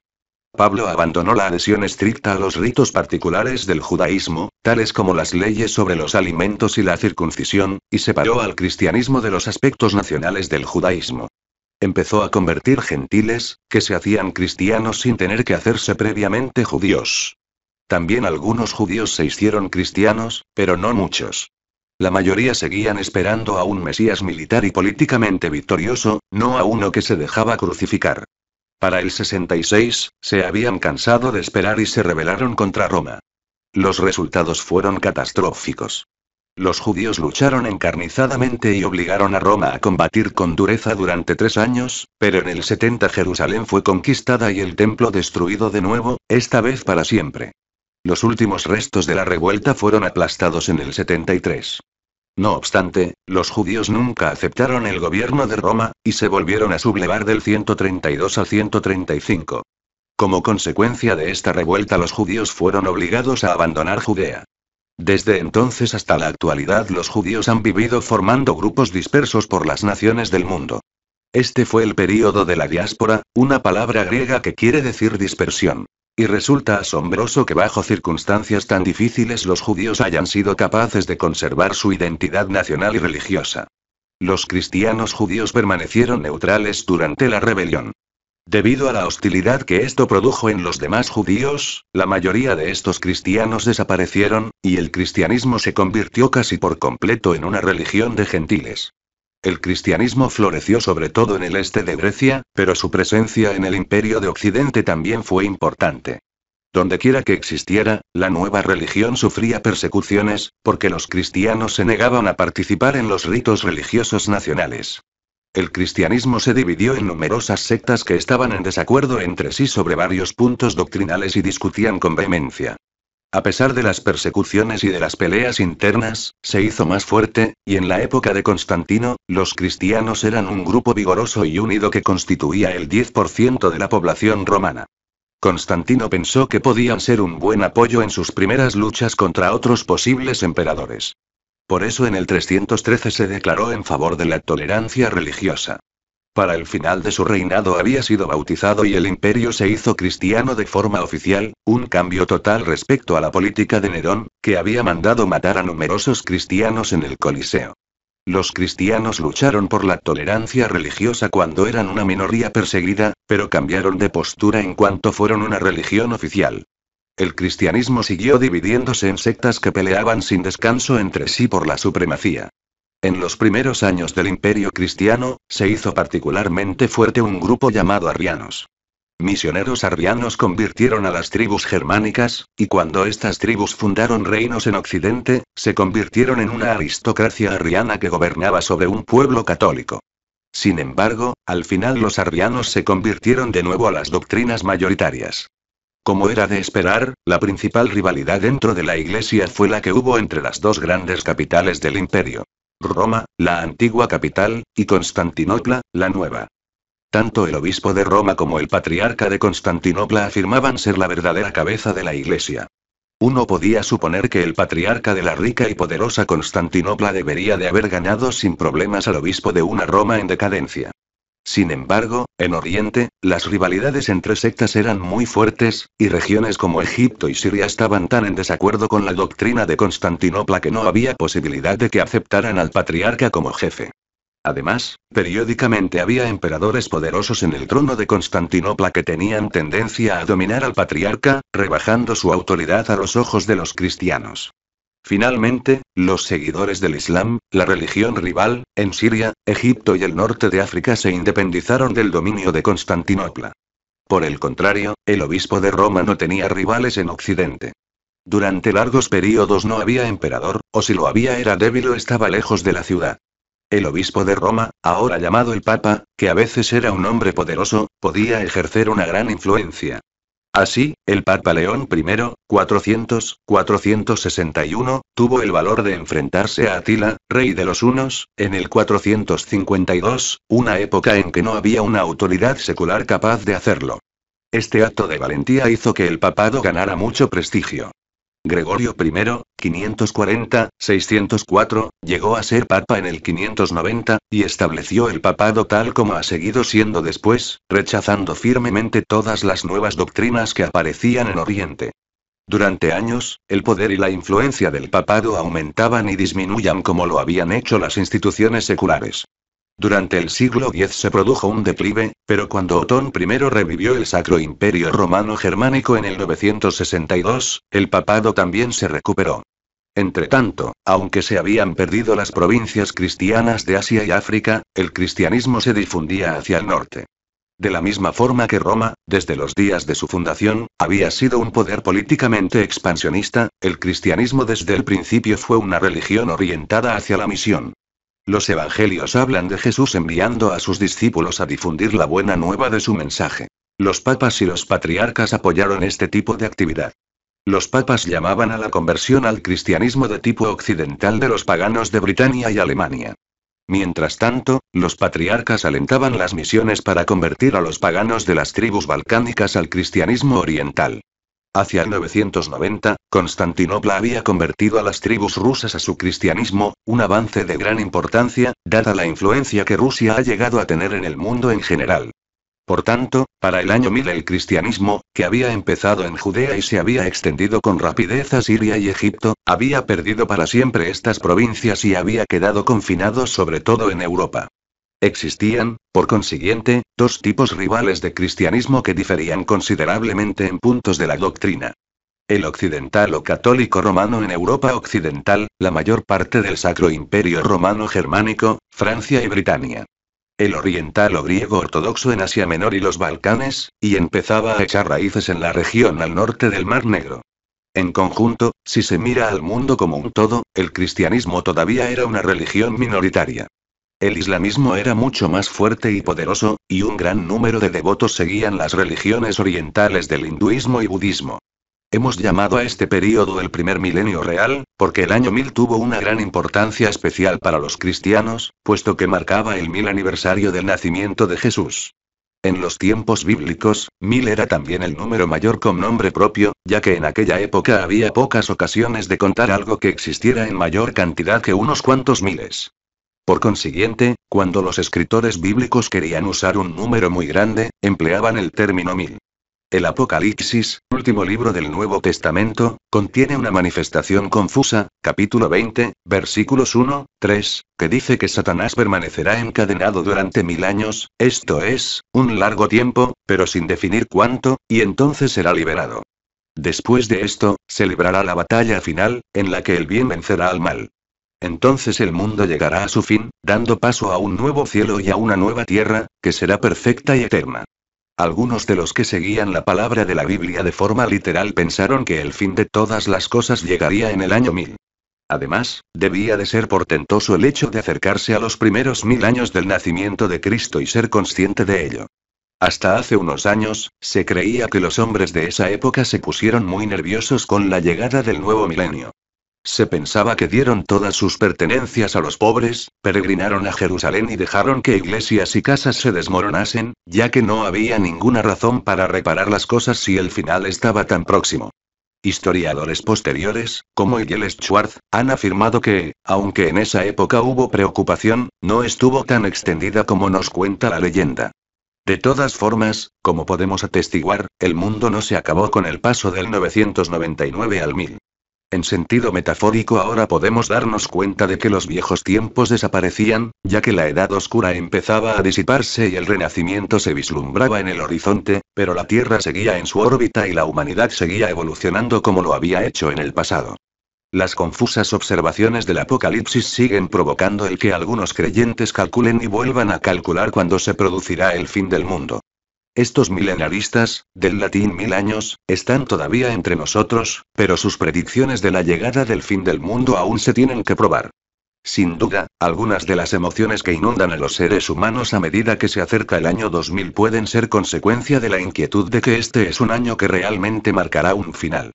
Pablo abandonó la adhesión estricta a los ritos particulares del judaísmo, tales como las leyes sobre los alimentos y la circuncisión, y separó al cristianismo de los aspectos nacionales del judaísmo. Empezó a convertir gentiles, que se hacían cristianos sin tener que hacerse previamente judíos. También algunos judíos se hicieron cristianos, pero no muchos. La mayoría seguían esperando a un Mesías militar y políticamente victorioso, no a uno que se dejaba crucificar. Para el 66, se habían cansado de esperar y se rebelaron contra Roma. Los resultados fueron catastróficos. Los judíos lucharon encarnizadamente y obligaron a Roma a combatir con dureza durante tres años, pero en el 70 Jerusalén fue conquistada y el templo destruido de nuevo, esta vez para siempre. Los últimos restos de la revuelta fueron aplastados en el 73. No obstante, los judíos nunca aceptaron el gobierno de Roma, y se volvieron a sublevar del 132 al 135. Como consecuencia de esta revuelta los judíos fueron obligados a abandonar Judea. Desde entonces hasta la actualidad los judíos han vivido formando grupos dispersos por las naciones del mundo. Este fue el período de la diáspora, una palabra griega que quiere decir dispersión. Y resulta asombroso que bajo circunstancias tan difíciles los judíos hayan sido capaces de conservar su identidad nacional y religiosa. Los cristianos judíos permanecieron neutrales durante la rebelión. Debido a la hostilidad que esto produjo en los demás judíos, la mayoría de estos cristianos desaparecieron, y el cristianismo se convirtió casi por completo en una religión de gentiles. El cristianismo floreció sobre todo en el este de Grecia, pero su presencia en el imperio de Occidente también fue importante. Dondequiera que existiera, la nueva religión sufría persecuciones, porque los cristianos se negaban a participar en los ritos religiosos nacionales. El cristianismo se dividió en numerosas sectas que estaban en desacuerdo entre sí sobre varios puntos doctrinales y discutían con vehemencia. A pesar de las persecuciones y de las peleas internas, se hizo más fuerte, y en la época de Constantino, los cristianos eran un grupo vigoroso y unido que constituía el 10% de la población romana. Constantino pensó que podían ser un buen apoyo en sus primeras luchas contra otros posibles emperadores. Por eso en el 313 se declaró en favor de la tolerancia religiosa. Para el final de su reinado había sido bautizado y el imperio se hizo cristiano de forma oficial, un cambio total respecto a la política de Nerón, que había mandado matar a numerosos cristianos en el Coliseo. Los cristianos lucharon por la tolerancia religiosa cuando eran una minoría perseguida, pero cambiaron de postura en cuanto fueron una religión oficial. El cristianismo siguió dividiéndose en sectas que peleaban sin descanso entre sí por la supremacía. En los primeros años del imperio cristiano, se hizo particularmente fuerte un grupo llamado arrianos. Misioneros arrianos convirtieron a las tribus germánicas, y cuando estas tribus fundaron reinos en Occidente, se convirtieron en una aristocracia arriana que gobernaba sobre un pueblo católico. Sin embargo, al final los arrianos se convirtieron de nuevo a las doctrinas mayoritarias. Como era de esperar, la principal rivalidad dentro de la Iglesia fue la que hubo entre las dos grandes capitales del imperio. Roma, la antigua capital, y Constantinopla, la nueva. Tanto el obispo de Roma como el patriarca de Constantinopla afirmaban ser la verdadera cabeza de la iglesia. Uno podía suponer que el patriarca de la rica y poderosa Constantinopla debería de haber ganado sin problemas al obispo de una Roma en decadencia. Sin embargo, en Oriente, las rivalidades entre sectas eran muy fuertes, y regiones como Egipto y Siria estaban tan en desacuerdo con la doctrina de Constantinopla que no había posibilidad de que aceptaran al patriarca como jefe. Además, periódicamente había emperadores poderosos en el trono de Constantinopla que tenían tendencia a dominar al patriarca, rebajando su autoridad a los ojos de los cristianos. Finalmente, los seguidores del Islam, la religión rival, en Siria, Egipto y el norte de África se independizaron del dominio de Constantinopla. Por el contrario, el obispo de Roma no tenía rivales en Occidente. Durante largos períodos no había emperador, o si lo había era débil o estaba lejos de la ciudad. El obispo de Roma, ahora llamado el Papa, que a veces era un hombre poderoso, podía ejercer una gran influencia. Así, el Papa León I, 400-461, tuvo el valor de enfrentarse a Atila, rey de los Hunos, en el 452, una época en que no había una autoridad secular capaz de hacerlo. Este acto de valentía hizo que el papado ganara mucho prestigio. Gregorio I, 540-604, llegó a ser papa en el 590, y estableció el papado tal como ha seguido siendo después, rechazando firmemente todas las nuevas doctrinas que aparecían en Oriente. Durante años, el poder y la influencia del papado aumentaban y disminuían como lo habían hecho las instituciones seculares. Durante el siglo X se produjo un declive, pero cuando Otón I revivió el Sacro Imperio Romano Germánico en el 962, el papado también se recuperó. Entretanto, aunque se habían perdido las provincias cristianas de Asia y África, el cristianismo se difundía hacia el norte. De la misma forma que Roma, desde los días de su fundación, había sido un poder políticamente expansionista, el cristianismo desde el principio fue una religión orientada hacia la misión. Los evangelios hablan de Jesús enviando a sus discípulos a difundir la buena nueva de su mensaje. Los papas y los patriarcas apoyaron este tipo de actividad. Los papas llamaban a la conversión al cristianismo de tipo occidental de los paganos de Britania y Alemania. Mientras tanto, los patriarcas alentaban las misiones para convertir a los paganos de las tribus balcánicas al cristianismo oriental. Hacia 990, Constantinopla había convertido a las tribus rusas a su cristianismo, un avance de gran importancia, dada la influencia que Rusia ha llegado a tener en el mundo en general. Por tanto, para el año 1000 el cristianismo, que había empezado en Judea y se había extendido con rapidez a Siria y Egipto, había perdido para siempre estas provincias y había quedado confinado sobre todo en Europa. Existían, por consiguiente, dos tipos rivales de cristianismo que diferían considerablemente en puntos de la doctrina. El occidental o católico romano en Europa occidental, la mayor parte del Sacro Imperio Romano Germánico, Francia y Britania. El oriental o griego ortodoxo en Asia Menor y los Balcanes, y empezaba a echar raíces en la región al norte del Mar Negro. En conjunto, si se mira al mundo como un todo, el cristianismo todavía era una religión minoritaria. El islamismo era mucho más fuerte y poderoso, y un gran número de devotos seguían las religiones orientales del hinduismo y budismo. Hemos llamado a este periodo el primer milenio real, porque el año 1000 tuvo una gran importancia especial para los cristianos, puesto que marcaba el mil aniversario del nacimiento de Jesús. En los tiempos bíblicos, mil era también el número mayor con nombre propio, ya que en aquella época había pocas ocasiones de contar algo que existiera en mayor cantidad que unos cuantos miles. Por consiguiente, cuando los escritores bíblicos querían usar un número muy grande, empleaban el término mil. El Apocalipsis, último libro del Nuevo Testamento, contiene una manifestación confusa, capítulo 20, versículos 1, 3, que dice que Satanás permanecerá encadenado durante mil años, esto es, un largo tiempo, pero sin definir cuánto, y entonces será liberado. Después de esto, se librará la batalla final, en la que el bien vencerá al mal. Entonces el mundo llegará a su fin, dando paso a un nuevo cielo y a una nueva tierra, que será perfecta y eterna. Algunos de los que seguían la palabra de la Biblia de forma literal pensaron que el fin de todas las cosas llegaría en el año 1000. Además, debía de ser portentoso el hecho de acercarse a los primeros mil años del nacimiento de Cristo y ser consciente de ello. Hasta hace unos años, se creía que los hombres de esa época se pusieron muy nerviosos con la llegada del nuevo milenio. Se pensaba que dieron todas sus pertenencias a los pobres, peregrinaron a Jerusalén y dejaron que iglesias y casas se desmoronasen, ya que no había ninguna razón para reparar las cosas si el final estaba tan próximo. Historiadores posteriores, como Igel Schwartz, han afirmado que, aunque en esa época hubo preocupación, no estuvo tan extendida como nos cuenta la leyenda. De todas formas, como podemos atestiguar, el mundo no se acabó con el paso del 999 al 1000. En sentido metafórico ahora podemos darnos cuenta de que los viejos tiempos desaparecían, ya que la edad oscura empezaba a disiparse y el renacimiento se vislumbraba en el horizonte, pero la Tierra seguía en su órbita y la humanidad seguía evolucionando como lo había hecho en el pasado. Las confusas observaciones del Apocalipsis siguen provocando el que algunos creyentes calculen y vuelvan a calcular cuándo se producirá el fin del mundo. Estos milenaristas, del latín mil años, están todavía entre nosotros, pero sus predicciones de la llegada del fin del mundo aún se tienen que probar. Sin duda, algunas de las emociones que inundan a los seres humanos a medida que se acerca el año 2000 pueden ser consecuencia de la inquietud de que este es un año que realmente marcará un final.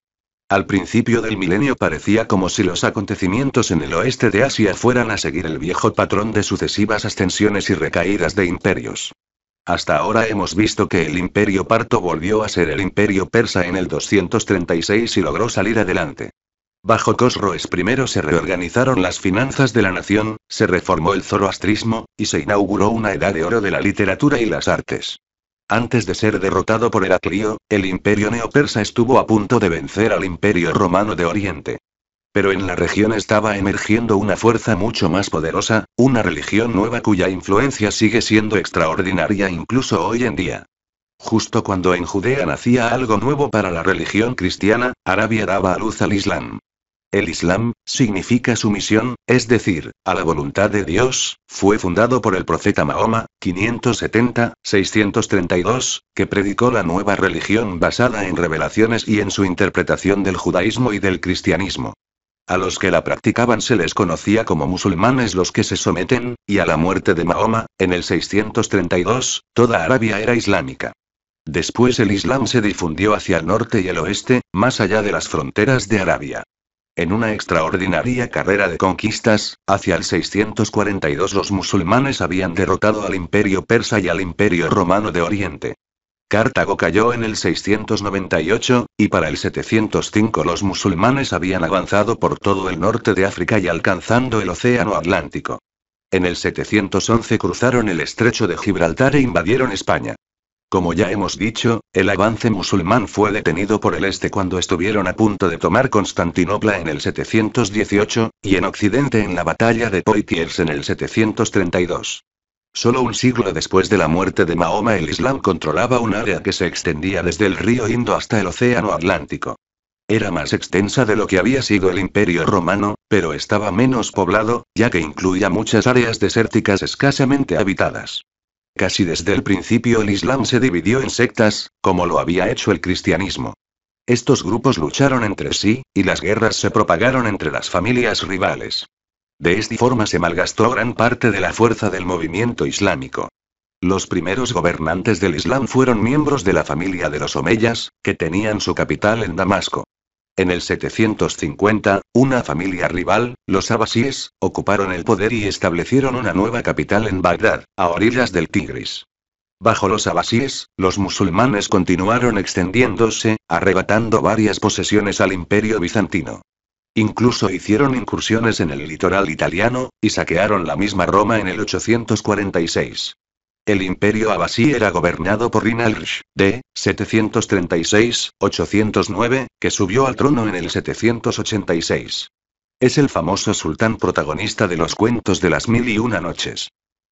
Al principio del milenio parecía como si los acontecimientos en el oeste de Asia fueran a seguir el viejo patrón de sucesivas ascensiones y recaídas de imperios. Hasta ahora hemos visto que el imperio parto volvió a ser el imperio persa en el 236 y logró salir adelante. Bajo Cosroes I se reorganizaron las finanzas de la nación, se reformó el zoroastrismo, y se inauguró una edad de oro de la literatura y las artes. Antes de ser derrotado por Heraclio, el imperio neopersa estuvo a punto de vencer al imperio romano de Oriente. Pero en la región estaba emergiendo una fuerza mucho más poderosa, una religión nueva cuya influencia sigue siendo extraordinaria incluso hoy en día. Justo cuando en Judea nacía algo nuevo para la religión cristiana, Arabia daba a luz al Islam. El Islam, significa sumisión, es decir, a la voluntad de Dios, fue fundado por el profeta Mahoma, 570-632, que predicó la nueva religión basada en revelaciones y en su interpretación del judaísmo y del cristianismo. A los que la practicaban se les conocía como musulmanes los que se someten, y a la muerte de Mahoma, en el 632, toda Arabia era islámica. Después el Islam se difundió hacia el norte y el oeste, más allá de las fronteras de Arabia. En una extraordinaria carrera de conquistas, hacia el 642 los musulmanes habían derrotado al imperio persa y al imperio romano de Oriente. Cartago cayó en el 698, y para el 705 los musulmanes habían avanzado por todo el norte de África y alcanzando el Océano Atlántico. En el 711 cruzaron el estrecho de Gibraltar e invadieron España. Como ya hemos dicho, el avance musulmán fue detenido por el este cuando estuvieron a punto de tomar Constantinopla en el 718, y en occidente en la batalla de Poitiers en el 732. Solo un siglo después de la muerte de Mahoma el Islam controlaba un área que se extendía desde el río Indo hasta el Océano Atlántico. Era más extensa de lo que había sido el Imperio Romano, pero estaba menos poblado, ya que incluía muchas áreas desérticas escasamente habitadas. Casi desde el principio el Islam se dividió en sectas, como lo había hecho el cristianismo. Estos grupos lucharon entre sí, y las guerras se propagaron entre las familias rivales. De esta forma se malgastó gran parte de la fuerza del movimiento islámico. Los primeros gobernantes del Islam fueron miembros de la familia de los Omeyas, que tenían su capital en Damasco. En el 750, una familia rival, los abasíes, ocuparon el poder y establecieron una nueva capital en Bagdad, a orillas del Tigris. Bajo los abasíes, los musulmanes continuaron extendiéndose, arrebatando varias posesiones al imperio bizantino. Incluso hicieron incursiones en el litoral italiano, y saquearon la misma Roma en el 846. El imperio abasí era gobernado por Rinald, de 736-809, que subió al trono en el 786. Es el famoso sultán protagonista de los cuentos de las mil y una noches.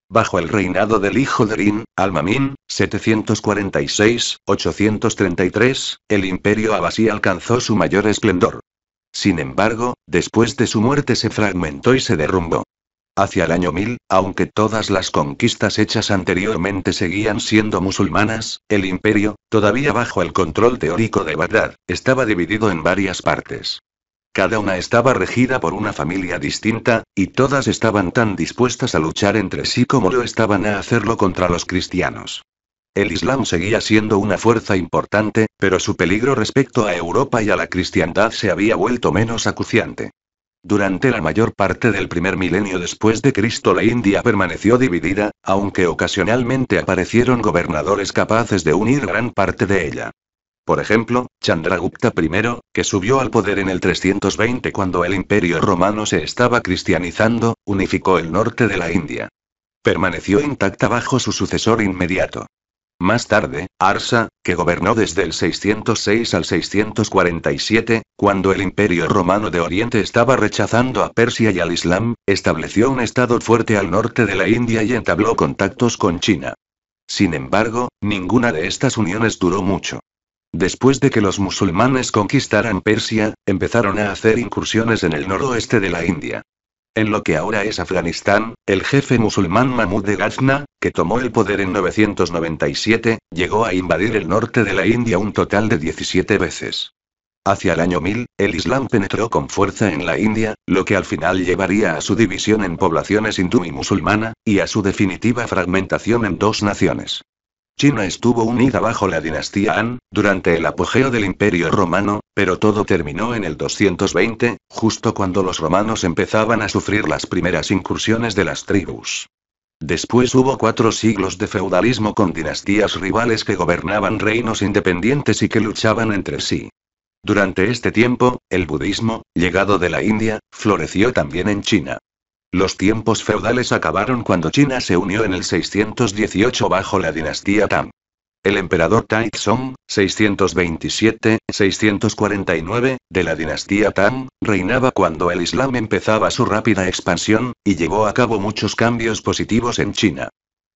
Bajo el reinado del hijo de Rin, Almamín, 746-833, el imperio abasí alcanzó su mayor esplendor. Sin embargo, después de su muerte se fragmentó y se derrumbó. Hacia el año 1000, aunque todas las conquistas hechas anteriormente seguían siendo musulmanas, el imperio, todavía bajo el control teórico de Bagdad, estaba dividido en varias partes. Cada una estaba regida por una familia distinta, y todas estaban tan dispuestas a luchar entre sí como lo estaban a hacerlo contra los cristianos. El Islam seguía siendo una fuerza importante, pero su peligro respecto a Europa y a la cristiandad se había vuelto menos acuciante. Durante la mayor parte del primer milenio después de Cristo la India permaneció dividida, aunque ocasionalmente aparecieron gobernadores capaces de unir gran parte de ella. Por ejemplo, Chandragupta I, que subió al poder en el 320 cuando el imperio romano se estaba cristianizando, unificó el norte de la India. Permaneció intacta bajo su sucesor inmediato. Más tarde, Arsa, que gobernó desde el 606 al 647, cuando el Imperio Romano de Oriente estaba rechazando a Persia y al Islam, estableció un estado fuerte al norte de la India y entabló contactos con China. Sin embargo, ninguna de estas uniones duró mucho. Después de que los musulmanes conquistaran Persia, empezaron a hacer incursiones en el noroeste de la India. En lo que ahora es Afganistán, el jefe musulmán Mahmud de Ghazna, que tomó el poder en 997, llegó a invadir el norte de la India un total de 17 veces. Hacia el año 1000, el Islam penetró con fuerza en la India, lo que al final llevaría a su división en poblaciones hindú y musulmana, y a su definitiva fragmentación en dos naciones. China estuvo unida bajo la dinastía Han, durante el apogeo del Imperio Romano, pero todo terminó en el 220, justo cuando los romanos empezaban a sufrir las primeras incursiones de las tribus. Después hubo cuatro siglos de feudalismo con dinastías rivales que gobernaban reinos independientes y que luchaban entre sí. Durante este tiempo, el budismo, llegado de la India, floreció también en China. Los tiempos feudales acabaron cuando China se unió en el 618 bajo la dinastía Tang. El emperador Taizong, 627-649, de la dinastía Tang, reinaba cuando el Islam empezaba su rápida expansión, y llevó a cabo muchos cambios positivos en China.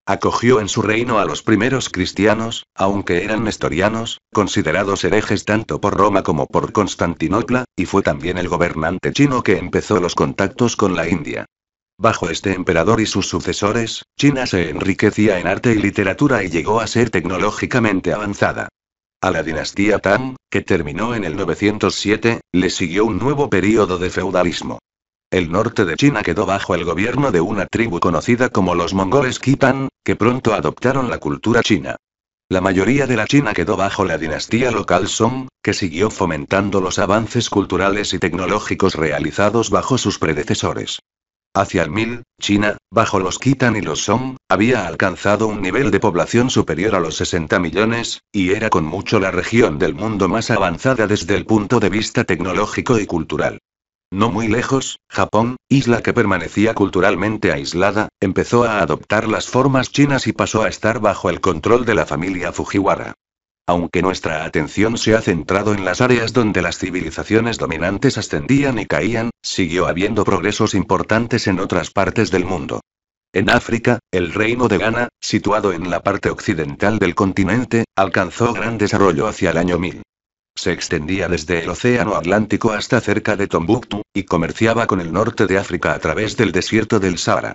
Acogió en su reino a los primeros cristianos, aunque eran nestorianos, considerados herejes tanto por Roma como por Constantinopla, y fue también el gobernante chino que empezó los contactos con la India. Bajo este emperador y sus sucesores, China se enriquecía en arte y literatura y llegó a ser tecnológicamente avanzada. A la dinastía Tang, que terminó en el 907, le siguió un nuevo período de feudalismo. El norte de China quedó bajo el gobierno de una tribu conocida como los mongoles Kipan, que pronto adoptaron la cultura china. La mayoría de la China quedó bajo la dinastía local Song, que siguió fomentando los avances culturales y tecnológicos realizados bajo sus predecesores. Hacia el 1000, China, bajo los Kitan y los Song, había alcanzado un nivel de población superior a los 60 millones, y era con mucho la región del mundo más avanzada desde el punto de vista tecnológico y cultural. No muy lejos, Japón, isla que permanecía culturalmente aislada, empezó a adoptar las formas chinas y pasó a estar bajo el control de la familia Fujiwara. Aunque nuestra atención se ha centrado en las áreas donde las civilizaciones dominantes ascendían y caían, siguió habiendo progresos importantes en otras partes del mundo. En África, el reino de Ghana, situado en la parte occidental del continente, alcanzó gran desarrollo hacia el año 1000. Se extendía desde el Océano Atlántico hasta cerca de Tombuctú, y comerciaba con el norte de África a través del desierto del Sahara.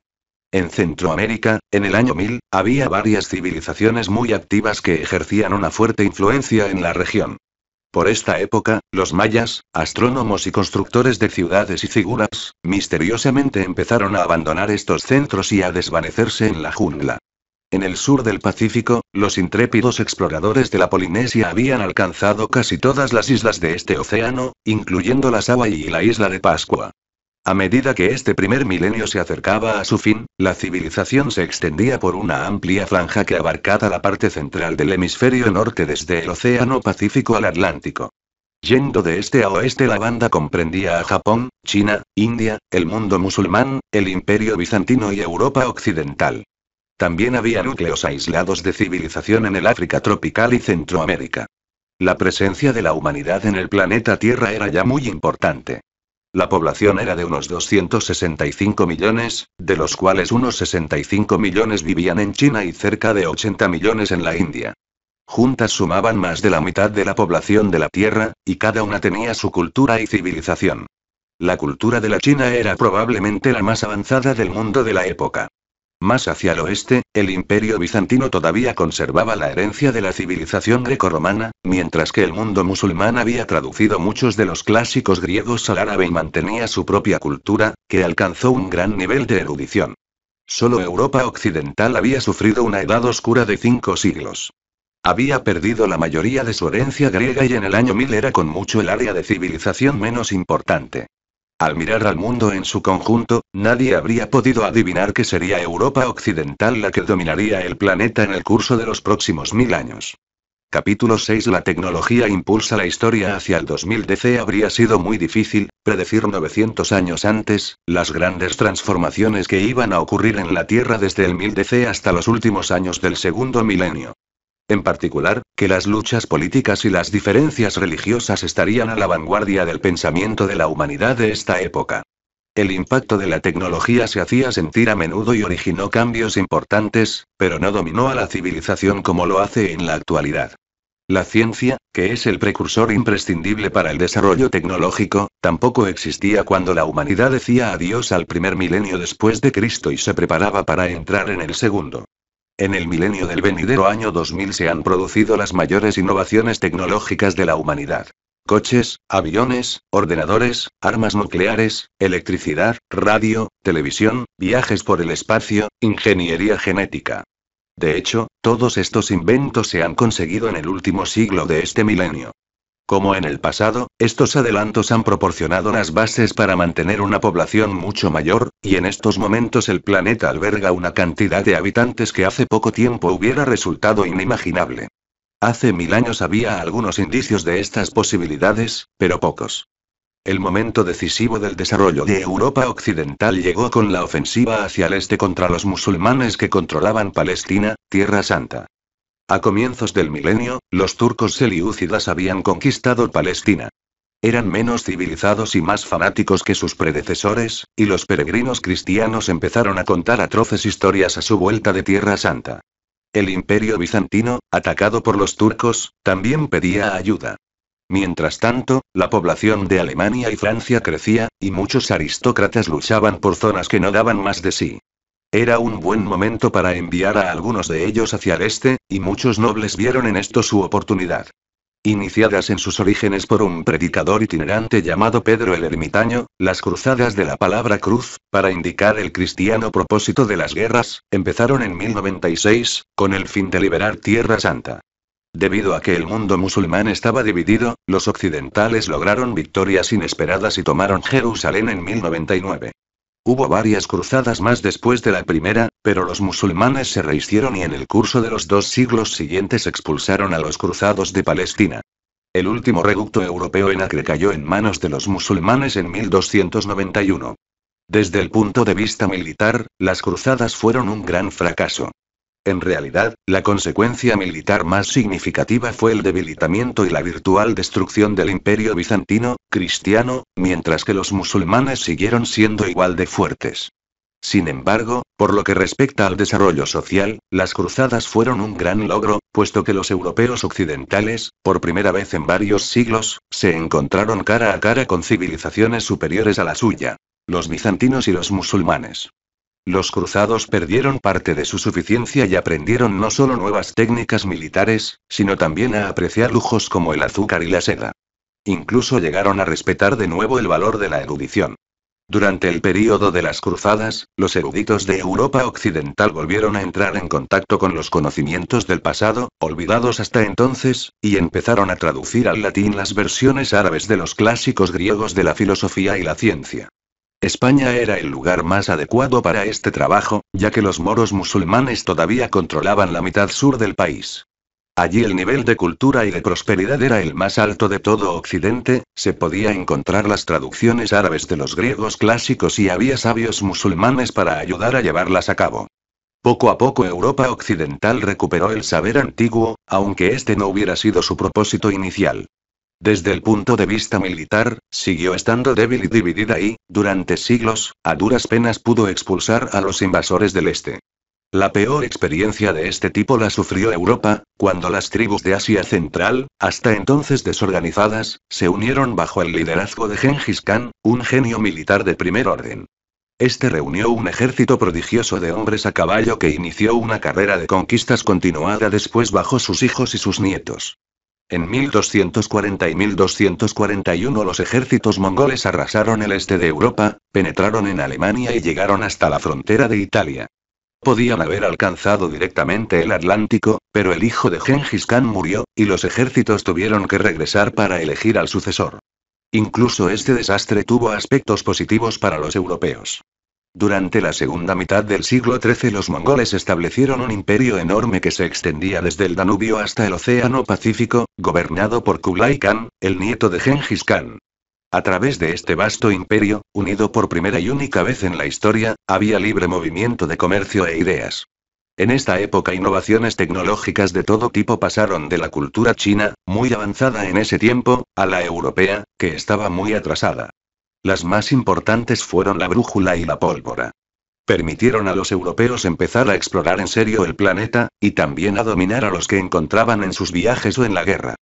En Centroamérica, en el año 1000, había varias civilizaciones muy activas que ejercían una fuerte influencia en la región. Por esta época, los mayas, astrónomos y constructores de ciudades y figuras, misteriosamente empezaron a abandonar estos centros y a desvanecerse en la jungla. En el sur del Pacífico, los intrépidos exploradores de la Polinesia habían alcanzado casi todas las islas de este océano, incluyendo la Hawaii y la isla de Pascua. A medida que este primer milenio se acercaba a su fin, la civilización se extendía por una amplia franja que abarcaba la parte central del hemisferio norte desde el Océano Pacífico al Atlántico. Yendo de este a oeste la banda comprendía a Japón, China, India, el mundo musulmán, el imperio bizantino y Europa occidental. También había núcleos aislados de civilización en el África tropical y Centroamérica. La presencia de la humanidad en el planeta Tierra era ya muy importante. La población era de unos 265 millones, de los cuales unos 65 millones vivían en China y cerca de 80 millones en la India. Juntas sumaban más de la mitad de la población de la Tierra, y cada una tenía su cultura y civilización. La cultura de la China era probablemente la más avanzada del mundo de la época. Más hacia el oeste, el imperio bizantino todavía conservaba la herencia de la civilización griego-romana, mientras que el mundo musulmán había traducido muchos de los clásicos griegos al árabe y mantenía su propia cultura, que alcanzó un gran nivel de erudición. Solo Europa occidental había sufrido una edad oscura de cinco siglos. Había perdido la mayoría de su herencia griega y en el año 1000 era con mucho el área de civilización menos importante. Al mirar al mundo en su conjunto, nadie habría podido adivinar que sería Europa Occidental la que dominaría el planeta en el curso de los próximos mil años. Capítulo 6 La tecnología impulsa la historia hacia el 2000 DC habría sido muy difícil, predecir 900 años antes, las grandes transformaciones que iban a ocurrir en la Tierra desde el 1000 DC hasta los últimos años del segundo milenio en particular, que las luchas políticas y las diferencias religiosas estarían a la vanguardia del pensamiento de la humanidad de esta época. El impacto de la tecnología se hacía sentir a menudo y originó cambios importantes, pero no dominó a la civilización como lo hace en la actualidad. La ciencia, que es el precursor imprescindible para el desarrollo tecnológico, tampoco existía cuando la humanidad decía adiós al primer milenio después de Cristo y se preparaba para entrar en el segundo. En el milenio del venidero año 2000 se han producido las mayores innovaciones tecnológicas de la humanidad. Coches, aviones, ordenadores, armas nucleares, electricidad, radio, televisión, viajes por el espacio, ingeniería genética. De hecho, todos estos inventos se han conseguido en el último siglo de este milenio. Como en el pasado, estos adelantos han proporcionado las bases para mantener una población mucho mayor, y en estos momentos el planeta alberga una cantidad de habitantes que hace poco tiempo hubiera resultado inimaginable. Hace mil años había algunos indicios de estas posibilidades, pero pocos. El momento decisivo del desarrollo de Europa Occidental llegó con la ofensiva hacia el este contra los musulmanes que controlaban Palestina, Tierra Santa. A comienzos del milenio, los turcos seliúcidas habían conquistado Palestina. Eran menos civilizados y más fanáticos que sus predecesores, y los peregrinos cristianos empezaron a contar atroces historias a su vuelta de Tierra Santa. El imperio bizantino, atacado por los turcos, también pedía ayuda. Mientras tanto, la población de Alemania y Francia crecía, y muchos aristócratas luchaban por zonas que no daban más de sí. Era un buen momento para enviar a algunos de ellos hacia el este, y muchos nobles vieron en esto su oportunidad. Iniciadas en sus orígenes por un predicador itinerante llamado Pedro el Ermitaño, las cruzadas de la palabra cruz, para indicar el cristiano propósito de las guerras, empezaron en 1096, con el fin de liberar Tierra Santa. Debido a que el mundo musulmán estaba dividido, los occidentales lograron victorias inesperadas y tomaron Jerusalén en 1099. Hubo varias cruzadas más después de la primera, pero los musulmanes se rehicieron y en el curso de los dos siglos siguientes expulsaron a los cruzados de Palestina. El último reducto europeo en Acre cayó en manos de los musulmanes en 1291. Desde el punto de vista militar, las cruzadas fueron un gran fracaso. En realidad, la consecuencia militar más significativa fue el debilitamiento y la virtual destrucción del imperio bizantino, cristiano, mientras que los musulmanes siguieron siendo igual de fuertes. Sin embargo, por lo que respecta al desarrollo social, las cruzadas fueron un gran logro, puesto que los europeos occidentales, por primera vez en varios siglos, se encontraron cara a cara con civilizaciones superiores a la suya. Los bizantinos y los musulmanes. Los cruzados perdieron parte de su suficiencia y aprendieron no solo nuevas técnicas militares, sino también a apreciar lujos como el azúcar y la seda. Incluso llegaron a respetar de nuevo el valor de la erudición. Durante el período de las cruzadas, los eruditos de Europa Occidental volvieron a entrar en contacto con los conocimientos del pasado, olvidados hasta entonces, y empezaron a traducir al latín las versiones árabes de los clásicos griegos de la filosofía y la ciencia. España era el lugar más adecuado para este trabajo, ya que los moros musulmanes todavía controlaban la mitad sur del país. Allí el nivel de cultura y de prosperidad era el más alto de todo Occidente, se podía encontrar las traducciones árabes de los griegos clásicos y había sabios musulmanes para ayudar a llevarlas a cabo. Poco a poco Europa Occidental recuperó el saber antiguo, aunque este no hubiera sido su propósito inicial. Desde el punto de vista militar, siguió estando débil y dividida y, durante siglos, a duras penas pudo expulsar a los invasores del este. La peor experiencia de este tipo la sufrió Europa, cuando las tribus de Asia Central, hasta entonces desorganizadas, se unieron bajo el liderazgo de Genghis Khan, un genio militar de primer orden. Este reunió un ejército prodigioso de hombres a caballo que inició una carrera de conquistas continuada después bajo sus hijos y sus nietos. En 1240 y 1241 los ejércitos mongoles arrasaron el este de Europa, penetraron en Alemania y llegaron hasta la frontera de Italia. Podían haber alcanzado directamente el Atlántico, pero el hijo de Genghis Khan murió, y los ejércitos tuvieron que regresar para elegir al sucesor. Incluso este desastre tuvo aspectos positivos para los europeos. Durante la segunda mitad del siglo XIII los mongoles establecieron un imperio enorme que se extendía desde el Danubio hasta el Océano Pacífico, gobernado por Kublai Khan, el nieto de Genghis Khan. A través de este vasto imperio, unido por primera y única vez en la historia, había libre movimiento de comercio e ideas. En esta época innovaciones tecnológicas de todo tipo pasaron de la cultura china, muy avanzada en ese tiempo, a la europea, que estaba muy atrasada. Las más importantes fueron la brújula y la pólvora. Permitieron a los europeos empezar a explorar en serio el planeta, y también a dominar a los que encontraban en sus viajes o en la guerra.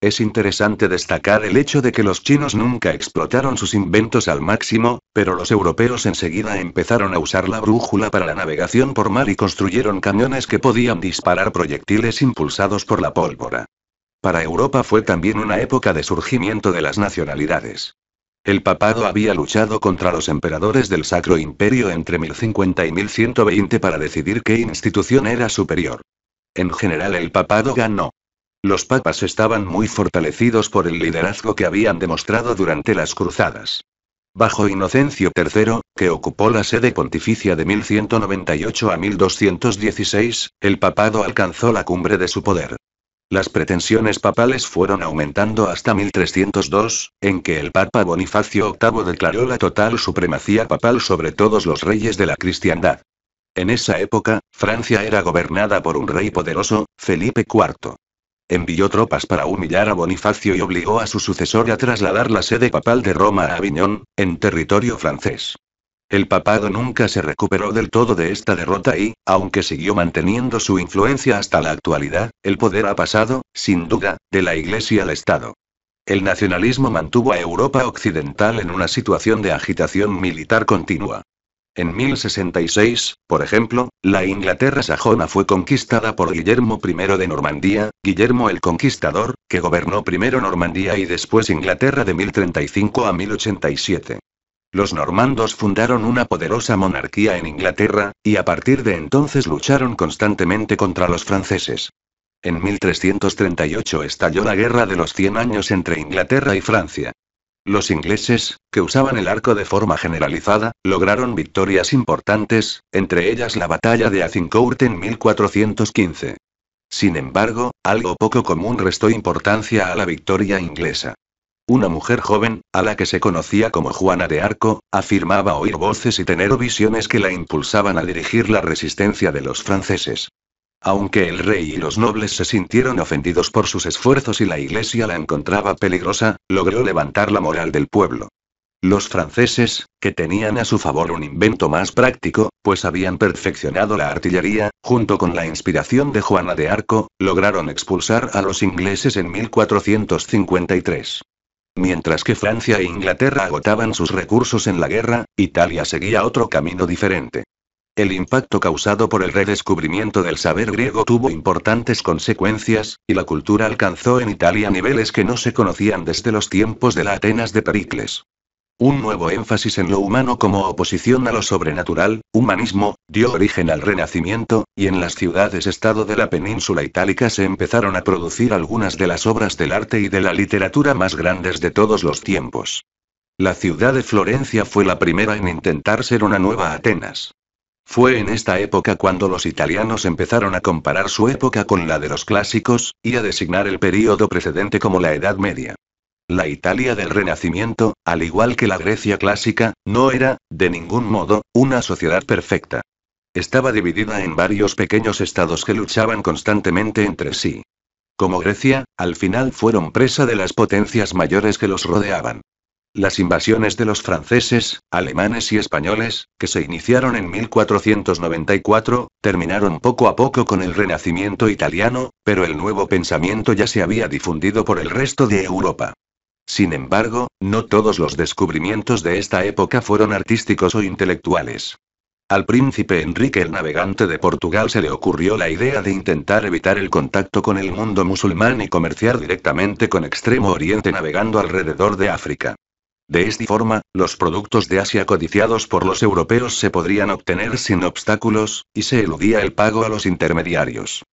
Es interesante destacar el hecho de que los chinos nunca explotaron sus inventos al máximo, pero los europeos enseguida empezaron a usar la brújula para la navegación por mar y construyeron cañones que podían disparar proyectiles impulsados por la pólvora. Para Europa fue también una época de surgimiento de las nacionalidades. El papado había luchado contra los emperadores del Sacro Imperio entre 1050 y 1120 para decidir qué institución era superior. En general el papado ganó. Los papas estaban muy fortalecidos por el liderazgo que habían demostrado durante las cruzadas. Bajo Inocencio III, que ocupó la sede pontificia de 1198 a 1216, el papado alcanzó la cumbre de su poder. Las pretensiones papales fueron aumentando hasta 1302, en que el Papa Bonifacio VIII declaró la total supremacía papal sobre todos los reyes de la cristiandad. En esa época, Francia era gobernada por un rey poderoso, Felipe IV. Envió tropas para humillar a Bonifacio y obligó a su sucesor a trasladar la sede papal de Roma a Aviñón, en territorio francés. El papado nunca se recuperó del todo de esta derrota y, aunque siguió manteniendo su influencia hasta la actualidad, el poder ha pasado, sin duda, de la Iglesia al Estado. El nacionalismo mantuvo a Europa Occidental en una situación de agitación militar continua. En 1066, por ejemplo, la Inglaterra sajona fue conquistada por Guillermo I de Normandía, Guillermo el Conquistador, que gobernó primero Normandía y después Inglaterra de 1035 a 1087. Los normandos fundaron una poderosa monarquía en Inglaterra, y a partir de entonces lucharon constantemente contra los franceses. En 1338 estalló la Guerra de los Cien Años entre Inglaterra y Francia. Los ingleses, que usaban el arco de forma generalizada, lograron victorias importantes, entre ellas la batalla de Azincourt en 1415. Sin embargo, algo poco común restó importancia a la victoria inglesa. Una mujer joven, a la que se conocía como Juana de Arco, afirmaba oír voces y tener visiones que la impulsaban a dirigir la resistencia de los franceses. Aunque el rey y los nobles se sintieron ofendidos por sus esfuerzos y la iglesia la encontraba peligrosa, logró levantar la moral del pueblo. Los franceses, que tenían a su favor un invento más práctico, pues habían perfeccionado la artillería, junto con la inspiración de Juana de Arco, lograron expulsar a los ingleses en 1453. Mientras que Francia e Inglaterra agotaban sus recursos en la guerra, Italia seguía otro camino diferente. El impacto causado por el redescubrimiento del saber griego tuvo importantes consecuencias, y la cultura alcanzó en Italia niveles que no se conocían desde los tiempos de la Atenas de Pericles. Un nuevo énfasis en lo humano como oposición a lo sobrenatural, humanismo, dio origen al Renacimiento, y en las ciudades-estado de la península itálica se empezaron a producir algunas de las obras del arte y de la literatura más grandes de todos los tiempos. La ciudad de Florencia fue la primera en intentar ser una nueva Atenas. Fue en esta época cuando los italianos empezaron a comparar su época con la de los clásicos, y a designar el período precedente como la Edad Media. La Italia del Renacimiento, al igual que la Grecia clásica, no era, de ningún modo, una sociedad perfecta. Estaba dividida en varios pequeños estados que luchaban constantemente entre sí. Como Grecia, al final fueron presa de las potencias mayores que los rodeaban. Las invasiones de los franceses, alemanes y españoles, que se iniciaron en 1494, terminaron poco a poco con el Renacimiento italiano, pero el nuevo pensamiento ya se había difundido por el resto de Europa. Sin embargo, no todos los descubrimientos de esta época fueron artísticos o intelectuales. Al príncipe Enrique el navegante de Portugal se le ocurrió la idea de intentar evitar el contacto con el mundo musulmán y comerciar directamente con Extremo Oriente navegando alrededor de África. De esta forma, los productos de Asia codiciados por los europeos se podrían obtener sin obstáculos, y se eludía el pago a los intermediarios.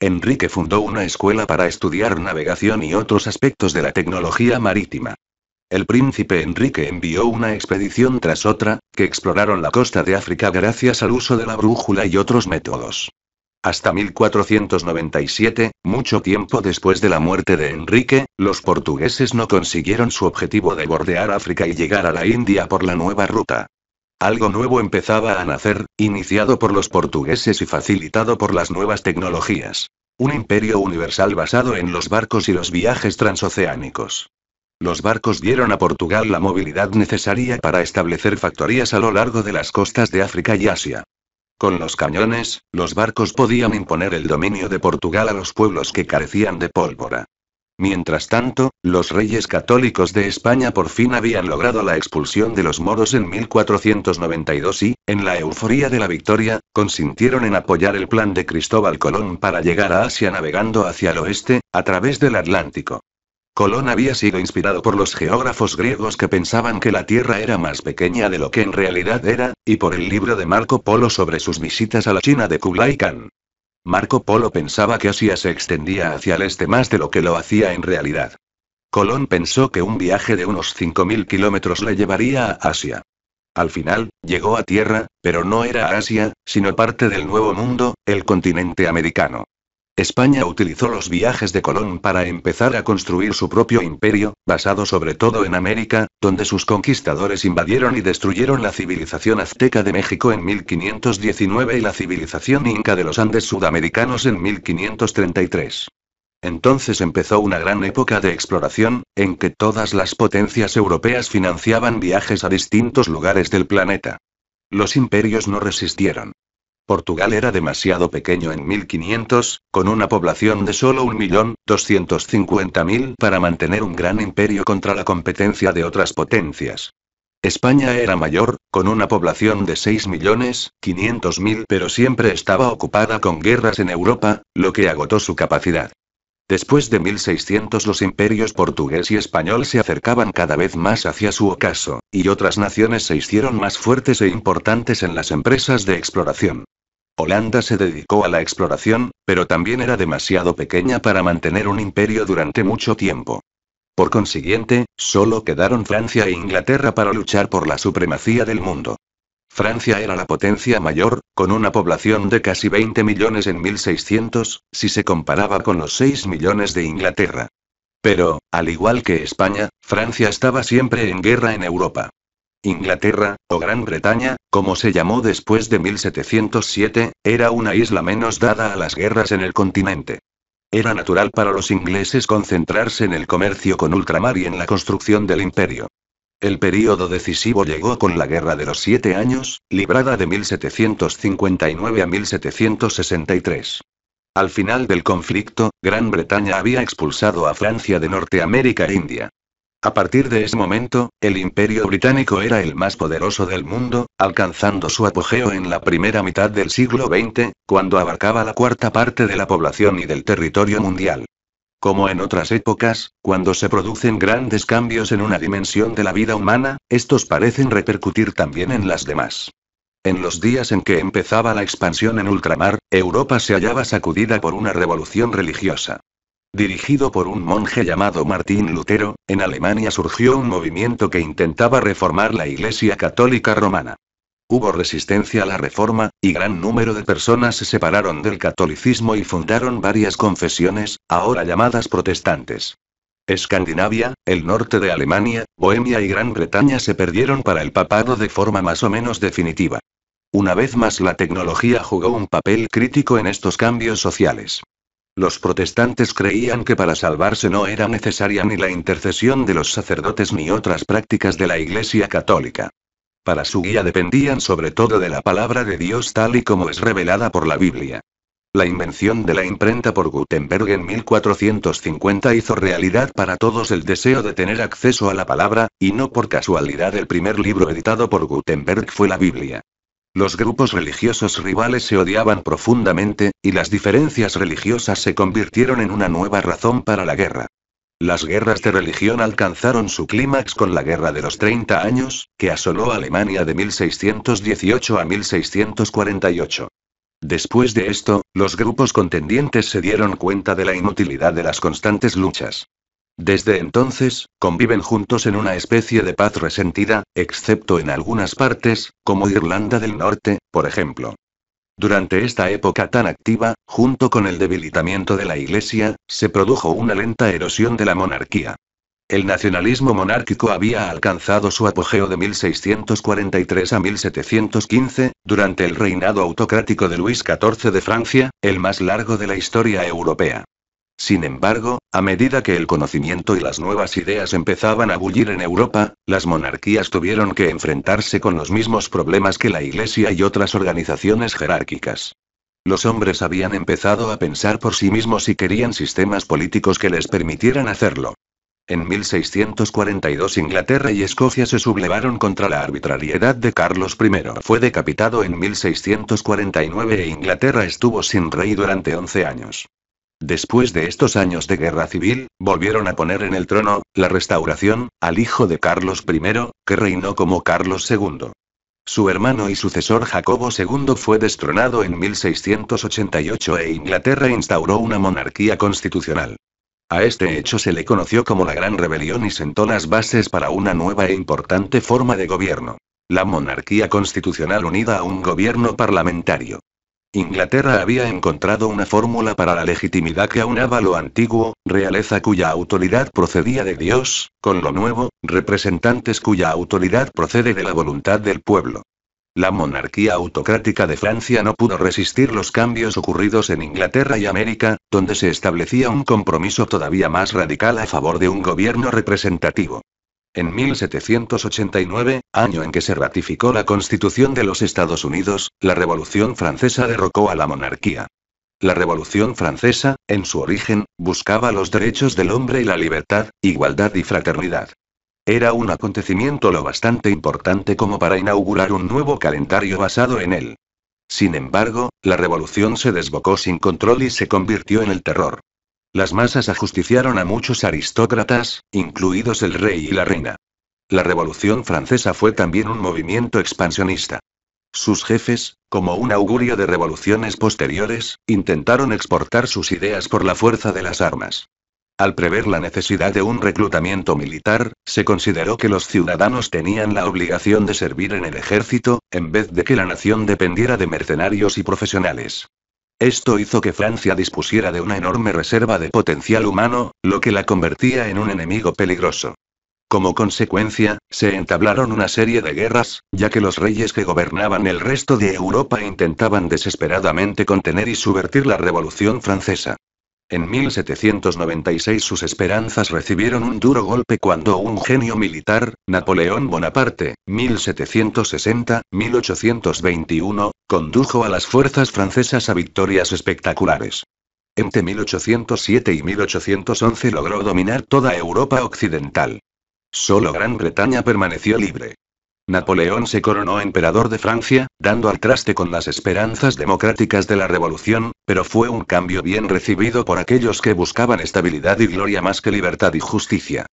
Enrique fundó una escuela para estudiar navegación y otros aspectos de la tecnología marítima. El príncipe Enrique envió una expedición tras otra, que exploraron la costa de África gracias al uso de la brújula y otros métodos. Hasta 1497, mucho tiempo después de la muerte de Enrique, los portugueses no consiguieron su objetivo de bordear África y llegar a la India por la nueva ruta. Algo nuevo empezaba a nacer, iniciado por los portugueses y facilitado por las nuevas tecnologías. Un imperio universal basado en los barcos y los viajes transoceánicos. Los barcos dieron a Portugal la movilidad necesaria para establecer factorías a lo largo de las costas de África y Asia. Con los cañones, los barcos podían imponer el dominio de Portugal a los pueblos que carecían de pólvora. Mientras tanto, los reyes católicos de España por fin habían logrado la expulsión de los moros en 1492 y, en la euforía de la victoria, consintieron en apoyar el plan de Cristóbal Colón para llegar a Asia navegando hacia el oeste, a través del Atlántico. Colón había sido inspirado por los geógrafos griegos que pensaban que la Tierra era más pequeña de lo que en realidad era, y por el libro de Marco Polo sobre sus visitas a la China de Kublai Khan. Marco Polo pensaba que Asia se extendía hacia el este más de lo que lo hacía en realidad. Colón pensó que un viaje de unos 5.000 kilómetros le llevaría a Asia. Al final, llegó a tierra, pero no era Asia, sino parte del Nuevo Mundo, el continente americano. España utilizó los viajes de Colón para empezar a construir su propio imperio, basado sobre todo en América, donde sus conquistadores invadieron y destruyeron la civilización azteca de México en 1519 y la civilización inca de los Andes sudamericanos en 1533. Entonces empezó una gran época de exploración, en que todas las potencias europeas financiaban viajes a distintos lugares del planeta. Los imperios no resistieron. Portugal era demasiado pequeño en 1500, con una población de solo 1.250.000 para mantener un gran imperio contra la competencia de otras potencias. España era mayor, con una población de 6.500.000 pero siempre estaba ocupada con guerras en Europa, lo que agotó su capacidad. Después de 1600 los imperios portugués y español se acercaban cada vez más hacia su ocaso, y otras naciones se hicieron más fuertes e importantes en las empresas de exploración. Holanda se dedicó a la exploración, pero también era demasiado pequeña para mantener un imperio durante mucho tiempo. Por consiguiente, solo quedaron Francia e Inglaterra para luchar por la supremacía del mundo. Francia era la potencia mayor, con una población de casi 20 millones en 1600, si se comparaba con los 6 millones de Inglaterra. Pero, al igual que España, Francia estaba siempre en guerra en Europa. Inglaterra, o Gran Bretaña, como se llamó después de 1707, era una isla menos dada a las guerras en el continente. Era natural para los ingleses concentrarse en el comercio con ultramar y en la construcción del imperio. El período decisivo llegó con la Guerra de los Siete Años, librada de 1759 a 1763. Al final del conflicto, Gran Bretaña había expulsado a Francia de Norteamérica e India. A partir de ese momento, el imperio británico era el más poderoso del mundo, alcanzando su apogeo en la primera mitad del siglo XX, cuando abarcaba la cuarta parte de la población y del territorio mundial. Como en otras épocas, cuando se producen grandes cambios en una dimensión de la vida humana, estos parecen repercutir también en las demás. En los días en que empezaba la expansión en ultramar, Europa se hallaba sacudida por una revolución religiosa. Dirigido por un monje llamado Martín Lutero, en Alemania surgió un movimiento que intentaba reformar la Iglesia Católica Romana. Hubo resistencia a la reforma, y gran número de personas se separaron del catolicismo y fundaron varias confesiones, ahora llamadas protestantes. Escandinavia, el norte de Alemania, Bohemia y Gran Bretaña se perdieron para el papado de forma más o menos definitiva. Una vez más la tecnología jugó un papel crítico en estos cambios sociales. Los protestantes creían que para salvarse no era necesaria ni la intercesión de los sacerdotes ni otras prácticas de la Iglesia católica. Para su guía dependían sobre todo de la palabra de Dios tal y como es revelada por la Biblia. La invención de la imprenta por Gutenberg en 1450 hizo realidad para todos el deseo de tener acceso a la palabra, y no por casualidad el primer libro editado por Gutenberg fue la Biblia. Los grupos religiosos rivales se odiaban profundamente, y las diferencias religiosas se convirtieron en una nueva razón para la guerra. Las guerras de religión alcanzaron su clímax con la Guerra de los 30 años, que asoló Alemania de 1618 a 1648. Después de esto, los grupos contendientes se dieron cuenta de la inutilidad de las constantes luchas. Desde entonces, conviven juntos en una especie de paz resentida, excepto en algunas partes, como Irlanda del Norte, por ejemplo. Durante esta época tan activa, junto con el debilitamiento de la Iglesia, se produjo una lenta erosión de la monarquía. El nacionalismo monárquico había alcanzado su apogeo de 1643 a 1715, durante el reinado autocrático de Luis XIV de Francia, el más largo de la historia europea. Sin embargo, a medida que el conocimiento y las nuevas ideas empezaban a bullir en Europa, las monarquías tuvieron que enfrentarse con los mismos problemas que la Iglesia y otras organizaciones jerárquicas. Los hombres habían empezado a pensar por sí mismos y querían sistemas políticos que les permitieran hacerlo. En 1642 Inglaterra y Escocia se sublevaron contra la arbitrariedad de Carlos I. Fue decapitado en 1649 e Inglaterra estuvo sin rey durante 11 años. Después de estos años de guerra civil, volvieron a poner en el trono, la restauración, al hijo de Carlos I, que reinó como Carlos II. Su hermano y sucesor Jacobo II fue destronado en 1688 e Inglaterra instauró una monarquía constitucional. A este hecho se le conoció como la Gran Rebelión y sentó las bases para una nueva e importante forma de gobierno. La monarquía constitucional unida a un gobierno parlamentario. Inglaterra había encontrado una fórmula para la legitimidad que aunaba lo antiguo, realeza cuya autoridad procedía de Dios, con lo nuevo, representantes cuya autoridad procede de la voluntad del pueblo. La monarquía autocrática de Francia no pudo resistir los cambios ocurridos en Inglaterra y América, donde se establecía un compromiso todavía más radical a favor de un gobierno representativo. En 1789, año en que se ratificó la Constitución de los Estados Unidos, la Revolución Francesa derrocó a la monarquía. La Revolución Francesa, en su origen, buscaba los derechos del hombre y la libertad, igualdad y fraternidad. Era un acontecimiento lo bastante importante como para inaugurar un nuevo calendario basado en él. Sin embargo, la revolución se desbocó sin control y se convirtió en el terror. Las masas ajusticiaron a muchos aristócratas, incluidos el rey y la reina. La Revolución Francesa fue también un movimiento expansionista. Sus jefes, como un augurio de revoluciones posteriores, intentaron exportar sus ideas por la fuerza de las armas. Al prever la necesidad de un reclutamiento militar, se consideró que los ciudadanos tenían la obligación de servir en el ejército, en vez de que la nación dependiera de mercenarios y profesionales. Esto hizo que Francia dispusiera de una enorme reserva de potencial humano, lo que la convertía en un enemigo peligroso. Como consecuencia, se entablaron una serie de guerras, ya que los reyes que gobernaban el resto de Europa intentaban desesperadamente contener y subvertir la Revolución Francesa. En 1796 sus esperanzas recibieron un duro golpe cuando un genio militar, Napoleón Bonaparte, 1760-1821, condujo a las fuerzas francesas a victorias espectaculares. Entre 1807 y 1811 logró dominar toda Europa occidental. Solo Gran Bretaña permaneció libre. Napoleón se coronó emperador de Francia, dando al traste con las esperanzas democráticas de la revolución, pero fue un cambio bien recibido por aquellos que buscaban estabilidad y gloria más que libertad y justicia.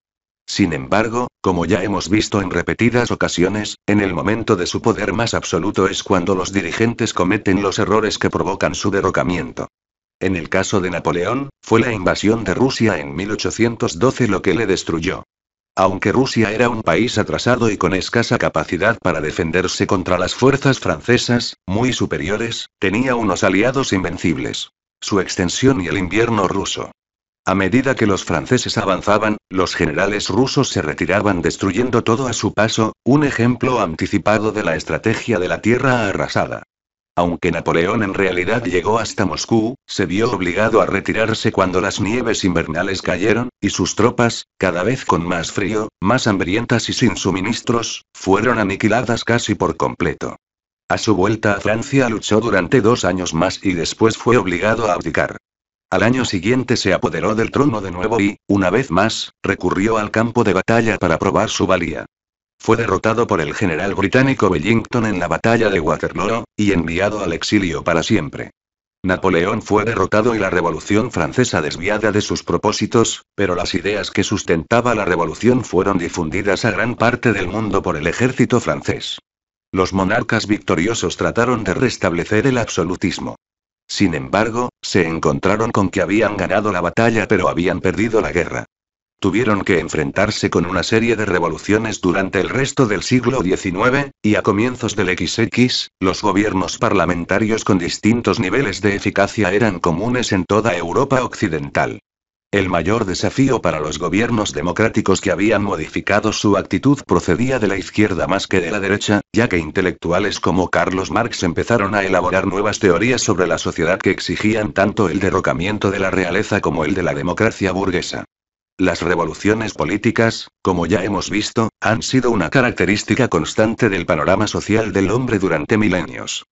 Sin embargo, como ya hemos visto en repetidas ocasiones, en el momento de su poder más absoluto es cuando los dirigentes cometen los errores que provocan su derrocamiento. En el caso de Napoleón, fue la invasión de Rusia en 1812 lo que le destruyó. Aunque Rusia era un país atrasado y con escasa capacidad para defenderse contra las fuerzas francesas, muy superiores, tenía unos aliados invencibles. Su extensión y el invierno ruso. A medida que los franceses avanzaban, los generales rusos se retiraban destruyendo todo a su paso, un ejemplo anticipado de la estrategia de la tierra arrasada. Aunque Napoleón en realidad llegó hasta Moscú, se vio obligado a retirarse cuando las nieves invernales cayeron, y sus tropas, cada vez con más frío, más hambrientas y sin suministros, fueron aniquiladas casi por completo. A su vuelta a Francia luchó durante dos años más y después fue obligado a abdicar. Al año siguiente se apoderó del trono de nuevo y, una vez más, recurrió al campo de batalla para probar su valía. Fue derrotado por el general británico Wellington en la batalla de Waterloo, y enviado al exilio para siempre. Napoleón fue derrotado y la Revolución Francesa desviada de sus propósitos, pero las ideas que sustentaba la Revolución fueron difundidas a gran parte del mundo por el ejército francés. Los monarcas victoriosos trataron de restablecer el absolutismo. Sin embargo, se encontraron con que habían ganado la batalla pero habían perdido la guerra. Tuvieron que enfrentarse con una serie de revoluciones durante el resto del siglo XIX, y a comienzos del XX, los gobiernos parlamentarios con distintos niveles de eficacia eran comunes en toda Europa occidental. El mayor desafío para los gobiernos democráticos que habían modificado su actitud procedía de la izquierda más que de la derecha, ya que intelectuales como Carlos Marx empezaron a elaborar nuevas teorías sobre la sociedad que exigían tanto el derrocamiento de la realeza como el de la democracia burguesa. Las revoluciones políticas, como ya hemos visto, han sido una característica constante del panorama social del hombre durante milenios.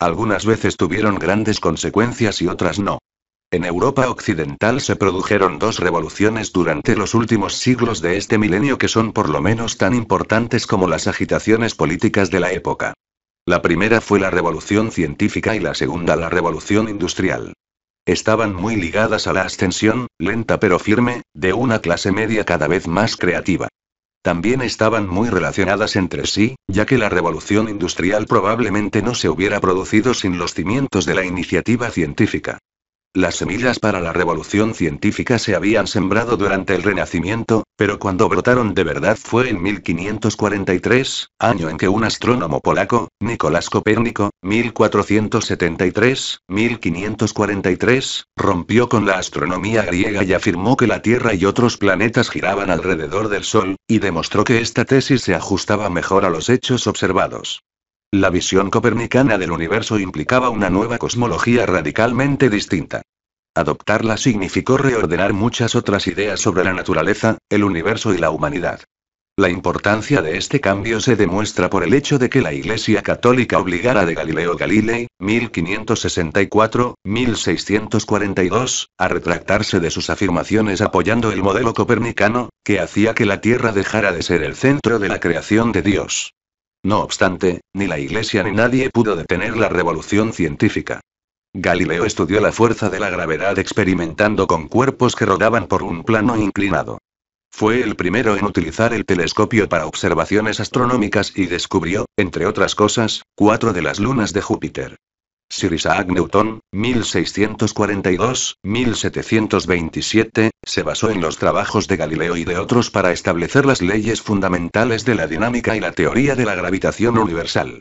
Algunas veces tuvieron grandes consecuencias y otras no. En Europa Occidental se produjeron dos revoluciones durante los últimos siglos de este milenio que son por lo menos tan importantes como las agitaciones políticas de la época. La primera fue la revolución científica y la segunda la revolución industrial estaban muy ligadas a la ascensión, lenta pero firme, de una clase media cada vez más creativa. También estaban muy relacionadas entre sí, ya que la revolución industrial probablemente no se hubiera producido sin los cimientos de la iniciativa científica. Las semillas para la revolución científica se habían sembrado durante el Renacimiento, pero cuando brotaron de verdad fue en 1543, año en que un astrónomo polaco, Nicolás Copérnico, 1473-1543, rompió con la astronomía griega y afirmó que la Tierra y otros planetas giraban alrededor del Sol, y demostró que esta tesis se ajustaba mejor a los hechos observados. La visión copernicana del universo implicaba una nueva cosmología radicalmente distinta. Adoptarla significó reordenar muchas otras ideas sobre la naturaleza, el universo y la humanidad. La importancia de este cambio se demuestra por el hecho de que la Iglesia Católica obligara de Galileo Galilei, 1564-1642, a retractarse de sus afirmaciones apoyando el modelo copernicano, que hacía que la Tierra dejara de ser el centro de la creación de Dios. No obstante, ni la Iglesia ni nadie pudo detener la revolución científica. Galileo estudió la fuerza de la gravedad experimentando con cuerpos que rodaban por un plano inclinado. Fue el primero en utilizar el telescopio para observaciones astronómicas y descubrió, entre otras cosas, cuatro de las lunas de Júpiter. Sir Isaac Newton, 1642-1727, se basó en los trabajos de Galileo y de otros para establecer las leyes fundamentales de la dinámica y la teoría de la gravitación universal.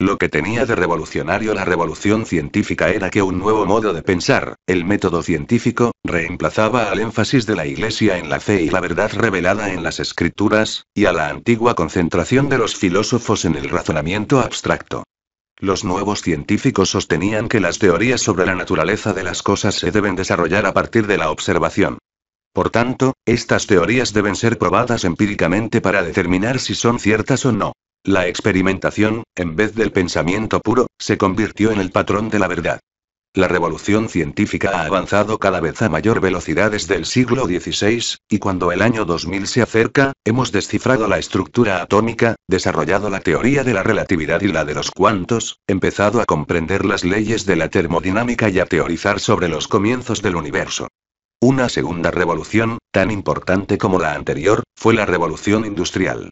Lo que tenía de revolucionario la revolución científica era que un nuevo modo de pensar, el método científico, reemplazaba al énfasis de la Iglesia en la fe y la verdad revelada en las escrituras, y a la antigua concentración de los filósofos en el razonamiento abstracto. Los nuevos científicos sostenían que las teorías sobre la naturaleza de las cosas se deben desarrollar a partir de la observación. Por tanto, estas teorías deben ser probadas empíricamente para determinar si son ciertas o no. La experimentación, en vez del pensamiento puro, se convirtió en el patrón de la verdad. La revolución científica ha avanzado cada vez a mayor velocidad desde el siglo XVI, y cuando el año 2000 se acerca, hemos descifrado la estructura atómica, desarrollado la teoría de la relatividad y la de los cuantos, empezado a comprender las leyes de la termodinámica y a teorizar sobre los comienzos del universo. Una segunda revolución, tan importante como la anterior, fue la revolución industrial.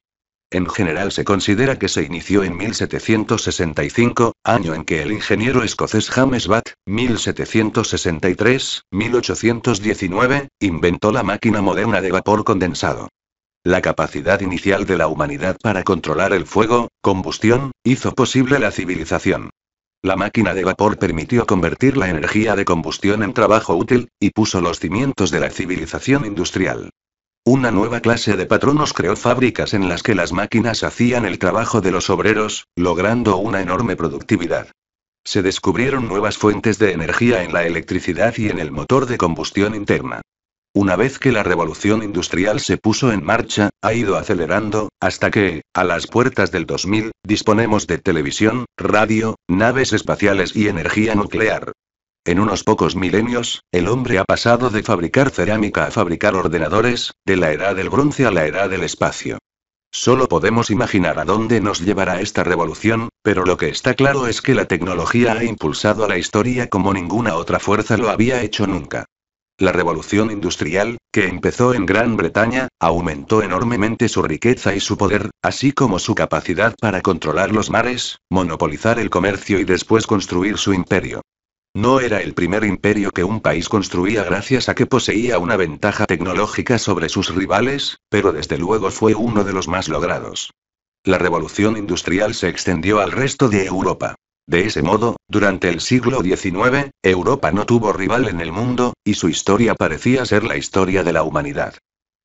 En general se considera que se inició en 1765, año en que el ingeniero escocés James Watt, 1763-1819, inventó la máquina moderna de vapor condensado. La capacidad inicial de la humanidad para controlar el fuego, combustión, hizo posible la civilización. La máquina de vapor permitió convertir la energía de combustión en trabajo útil, y puso los cimientos de la civilización industrial. Una nueva clase de patronos creó fábricas en las que las máquinas hacían el trabajo de los obreros, logrando una enorme productividad. Se descubrieron nuevas fuentes de energía en la electricidad y en el motor de combustión interna. Una vez que la revolución industrial se puso en marcha, ha ido acelerando, hasta que, a las puertas del 2000, disponemos de televisión, radio, naves espaciales y energía nuclear. En unos pocos milenios, el hombre ha pasado de fabricar cerámica a fabricar ordenadores, de la edad del bronce a la edad del espacio. Solo podemos imaginar a dónde nos llevará esta revolución, pero lo que está claro es que la tecnología ha impulsado a la historia como ninguna otra fuerza lo había hecho nunca. La revolución industrial, que empezó en Gran Bretaña, aumentó enormemente su riqueza y su poder, así como su capacidad para controlar los mares, monopolizar el comercio y después construir su imperio. No era el primer imperio que un país construía gracias a que poseía una ventaja tecnológica sobre sus rivales, pero desde luego fue uno de los más logrados. La revolución industrial se extendió al resto de Europa. De ese modo, durante el siglo XIX, Europa no tuvo rival en el mundo, y su historia parecía ser la historia de la humanidad.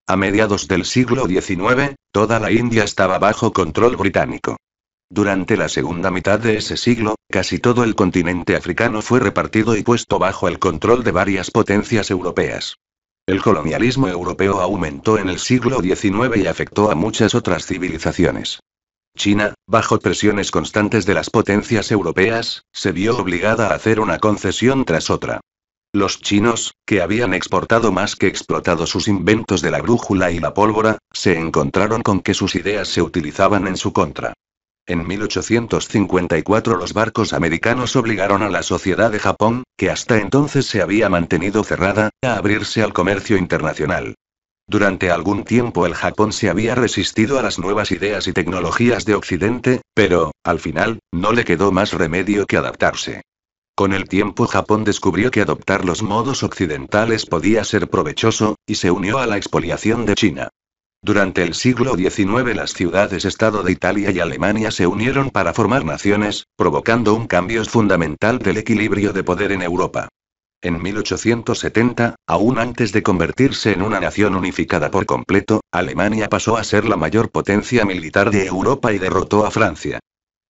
A mediados del siglo XIX, toda la India estaba bajo control británico. Durante la segunda mitad de ese siglo, casi todo el continente africano fue repartido y puesto bajo el control de varias potencias europeas. El colonialismo europeo aumentó en el siglo XIX y afectó a muchas otras civilizaciones. China, bajo presiones constantes de las potencias europeas, se vio obligada a hacer una concesión tras otra. Los chinos, que habían exportado más que explotado sus inventos de la brújula y la pólvora, se encontraron con que sus ideas se utilizaban en su contra. En 1854 los barcos americanos obligaron a la Sociedad de Japón, que hasta entonces se había mantenido cerrada, a abrirse al comercio internacional. Durante algún tiempo el Japón se había resistido a las nuevas ideas y tecnologías de Occidente, pero, al final, no le quedó más remedio que adaptarse. Con el tiempo Japón descubrió que adoptar los modos occidentales podía ser provechoso, y se unió a la expoliación de China. Durante el siglo XIX las ciudades-estado de Italia y Alemania se unieron para formar naciones, provocando un cambio fundamental del equilibrio de poder en Europa. En 1870, aún antes de convertirse en una nación unificada por completo, Alemania pasó a ser la mayor potencia militar de Europa y derrotó a Francia.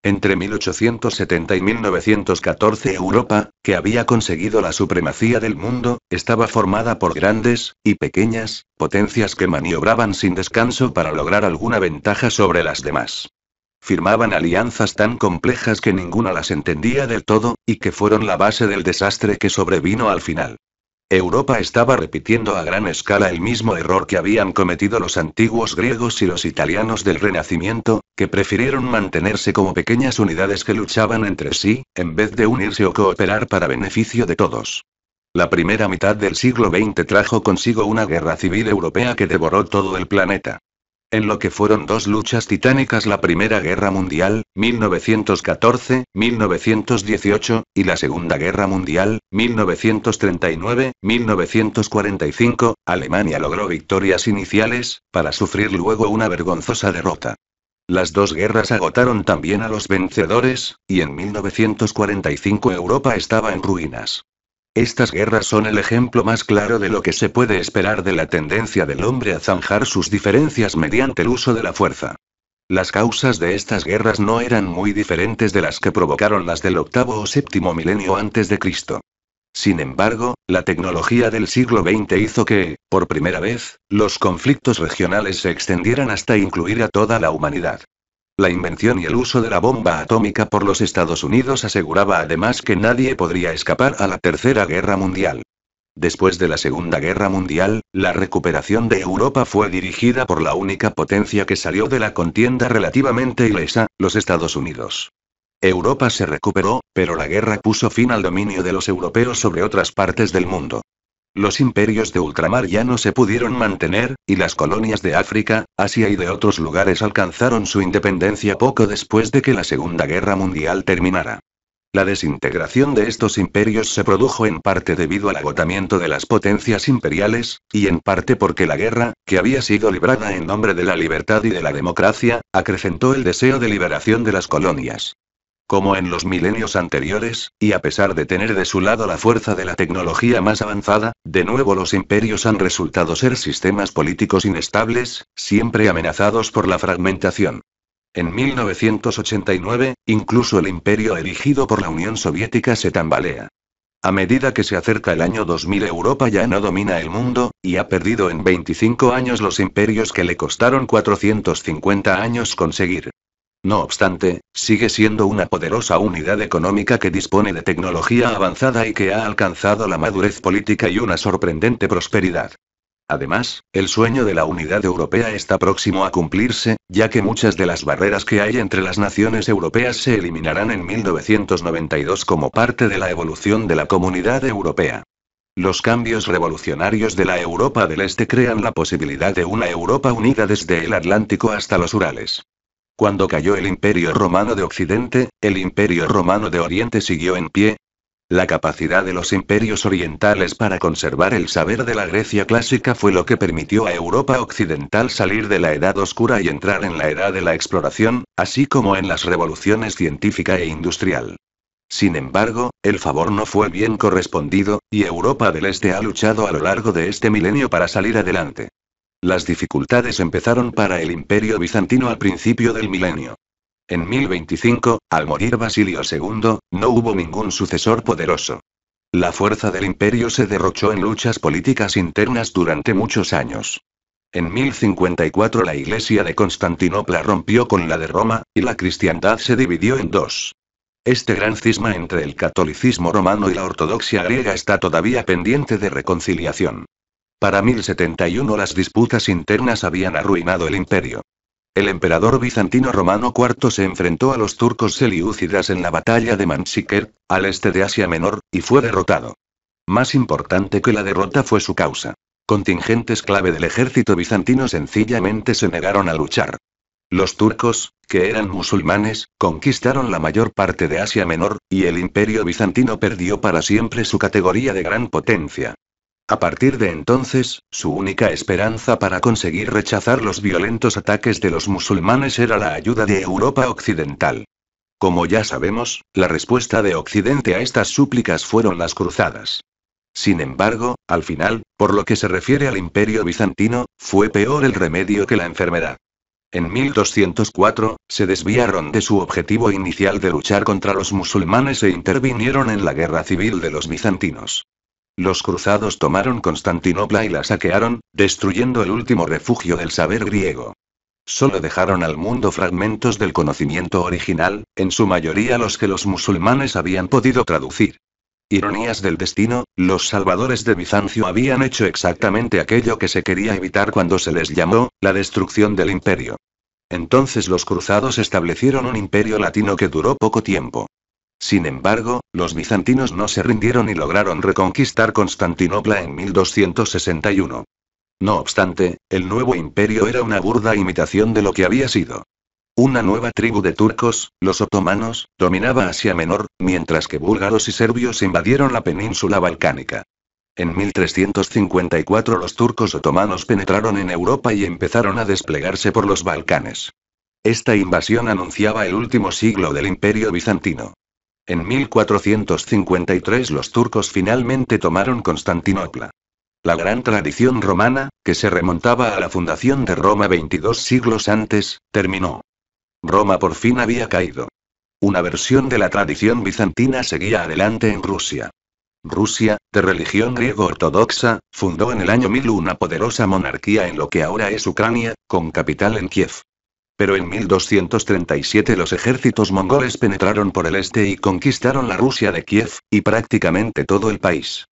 Entre 1870 y 1914 Europa, que había conseguido la supremacía del mundo, estaba formada por grandes y pequeñas potencias que maniobraban sin descanso para lograr alguna ventaja sobre las demás. Firmaban alianzas tan complejas que ninguna las entendía del todo, y que fueron la base del desastre que sobrevino al final. Europa estaba repitiendo a gran escala el mismo error que habían cometido los antiguos griegos y los italianos del Renacimiento, que prefirieron mantenerse como pequeñas unidades que luchaban entre sí, en vez de unirse o cooperar para beneficio de todos. La primera mitad del siglo XX trajo consigo una guerra civil europea que devoró todo el planeta. En lo que fueron dos luchas titánicas la Primera Guerra Mundial, 1914-1918, y la Segunda Guerra Mundial, 1939-1945, Alemania logró victorias iniciales, para sufrir luego una vergonzosa derrota. Las dos guerras agotaron también a los vencedores, y en 1945 Europa estaba en ruinas. Estas guerras son el ejemplo más claro de lo que se puede esperar de la tendencia del hombre a zanjar sus diferencias mediante el uso de la fuerza. Las causas de estas guerras no eran muy diferentes de las que provocaron las del octavo o séptimo milenio antes de Cristo. Sin embargo, la tecnología del siglo XX hizo que, por primera vez, los conflictos regionales se extendieran hasta incluir a toda la humanidad. La invención y el uso de la bomba atómica por los Estados Unidos aseguraba además que nadie podría escapar a la Tercera Guerra Mundial. Después de la Segunda Guerra Mundial, la recuperación de Europa fue dirigida por la única potencia que salió de la contienda relativamente ilesa, los Estados Unidos. Europa se recuperó, pero la guerra puso fin al dominio de los europeos sobre otras partes del mundo. Los imperios de ultramar ya no se pudieron mantener, y las colonias de África, Asia y de otros lugares alcanzaron su independencia poco después de que la Segunda Guerra Mundial terminara. La desintegración de estos imperios se produjo en parte debido al agotamiento de las potencias imperiales, y en parte porque la guerra, que había sido librada en nombre de la libertad y de la democracia, acrecentó el deseo de liberación de las colonias como en los milenios anteriores, y a pesar de tener de su lado la fuerza de la tecnología más avanzada, de nuevo los imperios han resultado ser sistemas políticos inestables, siempre amenazados por la fragmentación. En 1989, incluso el imperio erigido por la Unión Soviética se tambalea. A medida que se acerca el año 2000 Europa ya no domina el mundo, y ha perdido en 25 años los imperios que le costaron 450 años conseguir. No obstante, sigue siendo una poderosa unidad económica que dispone de tecnología avanzada y que ha alcanzado la madurez política y una sorprendente prosperidad. Además, el sueño de la unidad europea está próximo a cumplirse, ya que muchas de las barreras que hay entre las naciones europeas se eliminarán en 1992 como parte de la evolución de la comunidad europea. Los cambios revolucionarios de la Europa del Este crean la posibilidad de una Europa unida desde el Atlántico hasta los Urales. Cuando cayó el Imperio Romano de Occidente, el Imperio Romano de Oriente siguió en pie. La capacidad de los imperios orientales para conservar el saber de la Grecia clásica fue lo que permitió a Europa occidental salir de la Edad Oscura y entrar en la Edad de la Exploración, así como en las revoluciones científica e industrial. Sin embargo, el favor no fue bien correspondido, y Europa del Este ha luchado a lo largo de este milenio para salir adelante. Las dificultades empezaron para el imperio bizantino al principio del milenio. En 1025, al morir Basilio II, no hubo ningún sucesor poderoso. La fuerza del imperio se derrochó en luchas políticas internas durante muchos años. En 1054 la iglesia de Constantinopla rompió con la de Roma, y la cristiandad se dividió en dos. Este gran cisma entre el catolicismo romano y la ortodoxia griega está todavía pendiente de reconciliación. Para 1071 las disputas internas habían arruinado el imperio. El emperador bizantino romano IV se enfrentó a los turcos seliúcidas en la batalla de Mansiker, al este de Asia Menor, y fue derrotado. Más importante que la derrota fue su causa. Contingentes clave del ejército bizantino sencillamente se negaron a luchar. Los turcos, que eran musulmanes, conquistaron la mayor parte de Asia Menor, y el imperio bizantino perdió para siempre su categoría de gran potencia. A partir de entonces, su única esperanza para conseguir rechazar los violentos ataques de los musulmanes era la ayuda de Europa Occidental. Como ya sabemos, la respuesta de Occidente a estas súplicas fueron las cruzadas. Sin embargo, al final, por lo que se refiere al imperio bizantino, fue peor el remedio que la enfermedad. En 1204, se desviaron de su objetivo inicial de luchar contra los musulmanes e intervinieron en la guerra civil de los bizantinos. Los cruzados tomaron Constantinopla y la saquearon, destruyendo el último refugio del saber griego. Solo dejaron al mundo fragmentos del conocimiento original, en su mayoría los que los musulmanes habían podido traducir. Ironías del destino, los salvadores de Bizancio habían hecho exactamente aquello que se quería evitar cuando se les llamó, la destrucción del imperio. Entonces los cruzados establecieron un imperio latino que duró poco tiempo. Sin embargo, los bizantinos no se rindieron y lograron reconquistar Constantinopla en 1261. No obstante, el nuevo imperio era una burda imitación de lo que había sido. Una nueva tribu de turcos, los otomanos, dominaba Asia Menor, mientras que búlgaros y serbios invadieron la península balcánica. En 1354 los turcos otomanos penetraron en Europa y empezaron a desplegarse por los Balcanes. Esta invasión anunciaba el último siglo del imperio bizantino. En 1453 los turcos finalmente tomaron Constantinopla. La gran tradición romana, que se remontaba a la fundación de Roma 22 siglos antes, terminó. Roma por fin había caído. Una versión de la tradición bizantina seguía adelante en Rusia. Rusia, de religión griego-ortodoxa, fundó en el año 1000 una poderosa monarquía en lo que ahora es Ucrania, con capital en Kiev. Pero en 1237 los ejércitos mongoles penetraron por el este y conquistaron la Rusia de Kiev, y prácticamente todo el país.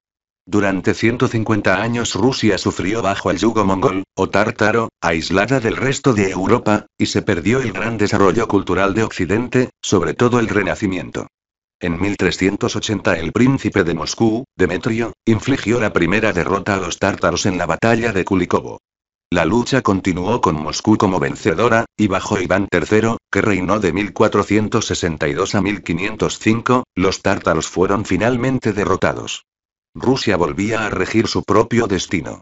Durante 150 años Rusia sufrió bajo el yugo mongol, o tártaro, aislada del resto de Europa, y se perdió el gran desarrollo cultural de Occidente, sobre todo el Renacimiento. En 1380 el príncipe de Moscú, Demetrio, infligió la primera derrota a los tártaros en la batalla de Kulikovo. La lucha continuó con Moscú como vencedora, y bajo Iván III, que reinó de 1462 a 1505, los tártaros fueron finalmente derrotados. Rusia volvía a regir su propio destino.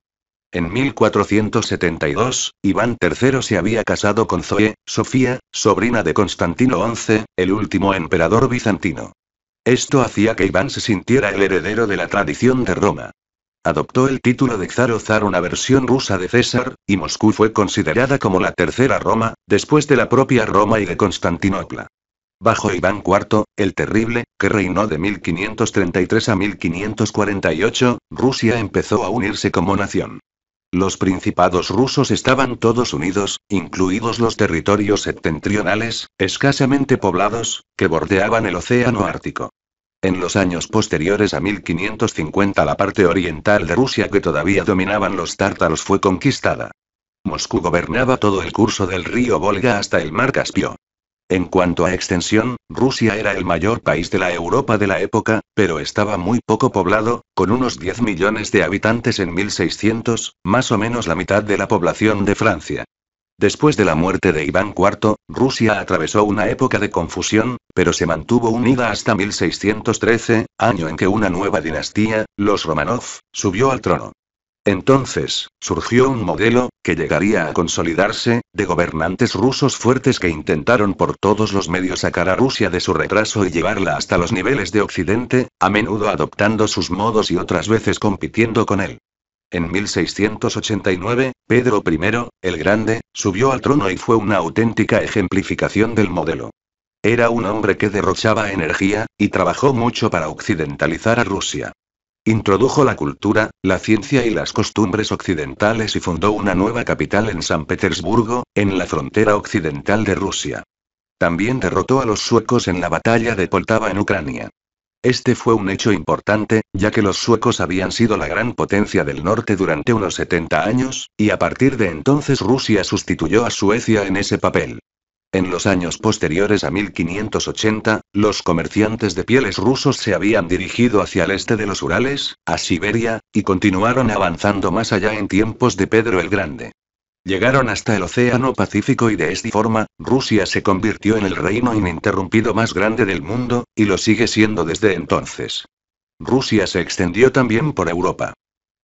En 1472, Iván III se había casado con Zoe, Sofía, sobrina de Constantino XI, el último emperador bizantino. Esto hacía que Iván se sintiera el heredero de la tradición de Roma. Adoptó el título de o Zar, una versión rusa de César, y Moscú fue considerada como la tercera Roma, después de la propia Roma y de Constantinopla. Bajo Iván IV, el Terrible, que reinó de 1533 a 1548, Rusia empezó a unirse como nación. Los principados rusos estaban todos unidos, incluidos los territorios septentrionales, escasamente poblados, que bordeaban el Océano Ártico. En los años posteriores a 1550 la parte oriental de Rusia que todavía dominaban los tártaros fue conquistada. Moscú gobernaba todo el curso del río Volga hasta el mar Caspio. En cuanto a extensión, Rusia era el mayor país de la Europa de la época, pero estaba muy poco poblado, con unos 10 millones de habitantes en 1600, más o menos la mitad de la población de Francia. Después de la muerte de Iván IV, Rusia atravesó una época de confusión, pero se mantuvo unida hasta 1613, año en que una nueva dinastía, los Romanov, subió al trono. Entonces, surgió un modelo, que llegaría a consolidarse, de gobernantes rusos fuertes que intentaron por todos los medios sacar a Rusia de su retraso y llevarla hasta los niveles de Occidente, a menudo adoptando sus modos y otras veces compitiendo con él. En 1689, Pedro I, el Grande, subió al trono y fue una auténtica ejemplificación del modelo. Era un hombre que derrochaba energía, y trabajó mucho para occidentalizar a Rusia. Introdujo la cultura, la ciencia y las costumbres occidentales y fundó una nueva capital en San Petersburgo, en la frontera occidental de Rusia. También derrotó a los suecos en la batalla de Poltava en Ucrania. Este fue un hecho importante, ya que los suecos habían sido la gran potencia del norte durante unos 70 años, y a partir de entonces Rusia sustituyó a Suecia en ese papel. En los años posteriores a 1580, los comerciantes de pieles rusos se habían dirigido hacia el este de los Urales, a Siberia, y continuaron avanzando más allá en tiempos de Pedro el Grande. Llegaron hasta el Océano Pacífico y de esta forma, Rusia se convirtió en el reino ininterrumpido más grande del mundo, y lo sigue siendo desde entonces. Rusia se extendió también por Europa.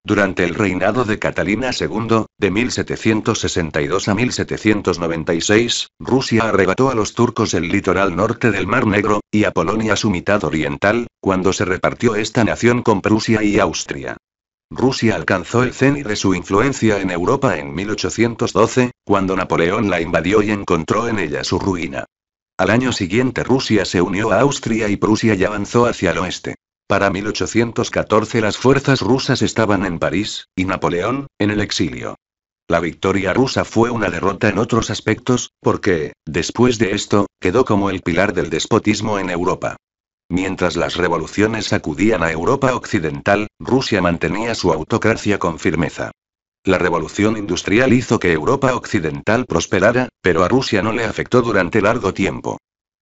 Durante el reinado de Catalina II, de 1762 a 1796, Rusia arrebató a los turcos el litoral norte del Mar Negro, y a Polonia su mitad oriental, cuando se repartió esta nación con Prusia y Austria. Rusia alcanzó el cenit de su influencia en Europa en 1812, cuando Napoleón la invadió y encontró en ella su ruina. Al año siguiente Rusia se unió a Austria y Prusia y avanzó hacia el oeste. Para 1814 las fuerzas rusas estaban en París, y Napoleón, en el exilio. La victoria rusa fue una derrota en otros aspectos, porque, después de esto, quedó como el pilar del despotismo en Europa. Mientras las revoluciones acudían a Europa Occidental, Rusia mantenía su autocracia con firmeza. La revolución industrial hizo que Europa Occidental prosperara, pero a Rusia no le afectó durante largo tiempo.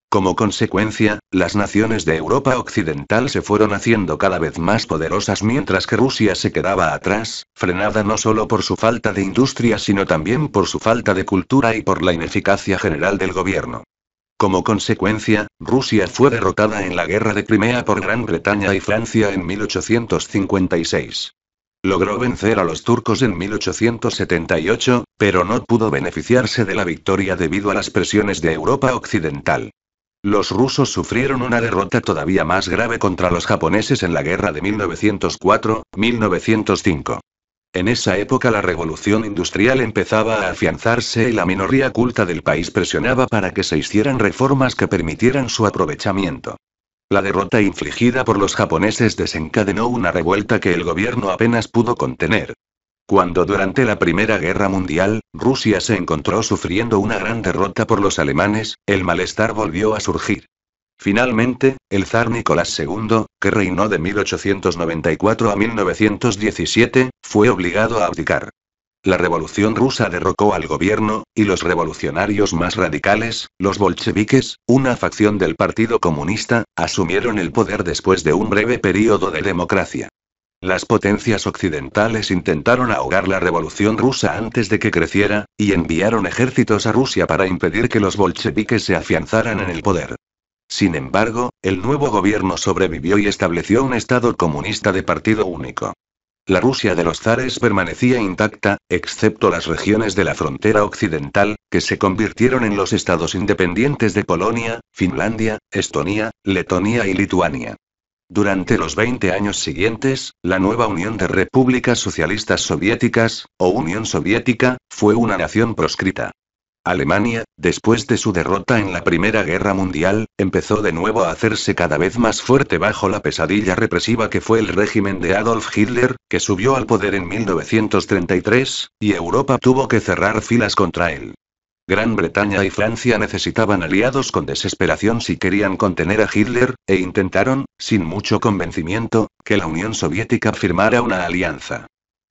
Como consecuencia, las naciones de Europa Occidental se fueron haciendo cada vez más poderosas mientras que Rusia se quedaba atrás, frenada no solo por su falta de industria sino también por su falta de cultura y por la ineficacia general del gobierno. Como consecuencia, Rusia fue derrotada en la Guerra de Crimea por Gran Bretaña y Francia en 1856. Logró vencer a los turcos en 1878, pero no pudo beneficiarse de la victoria debido a las presiones de Europa Occidental. Los rusos sufrieron una derrota todavía más grave contra los japoneses en la guerra de 1904-1905. En esa época la revolución industrial empezaba a afianzarse y la minoría culta del país presionaba para que se hicieran reformas que permitieran su aprovechamiento. La derrota infligida por los japoneses desencadenó una revuelta que el gobierno apenas pudo contener. Cuando durante la Primera Guerra Mundial, Rusia se encontró sufriendo una gran derrota por los alemanes, el malestar volvió a surgir. Finalmente, el zar Nicolás II, que reinó de 1894 a 1917, fue obligado a abdicar. La revolución rusa derrocó al gobierno, y los revolucionarios más radicales, los bolcheviques, una facción del Partido Comunista, asumieron el poder después de un breve periodo de democracia. Las potencias occidentales intentaron ahogar la revolución rusa antes de que creciera, y enviaron ejércitos a Rusia para impedir que los bolcheviques se afianzaran en el poder. Sin embargo, el nuevo gobierno sobrevivió y estableció un Estado comunista de partido único. La Rusia de los zares permanecía intacta, excepto las regiones de la frontera occidental, que se convirtieron en los estados independientes de Polonia, Finlandia, Estonia, Letonia y Lituania. Durante los 20 años siguientes, la nueva Unión de Repúblicas Socialistas Soviéticas, o Unión Soviética, fue una nación proscrita. Alemania, después de su derrota en la Primera Guerra Mundial, empezó de nuevo a hacerse cada vez más fuerte bajo la pesadilla represiva que fue el régimen de Adolf Hitler, que subió al poder en 1933, y Europa tuvo que cerrar filas contra él. Gran Bretaña y Francia necesitaban aliados con desesperación si querían contener a Hitler, e intentaron, sin mucho convencimiento, que la Unión Soviética firmara una alianza.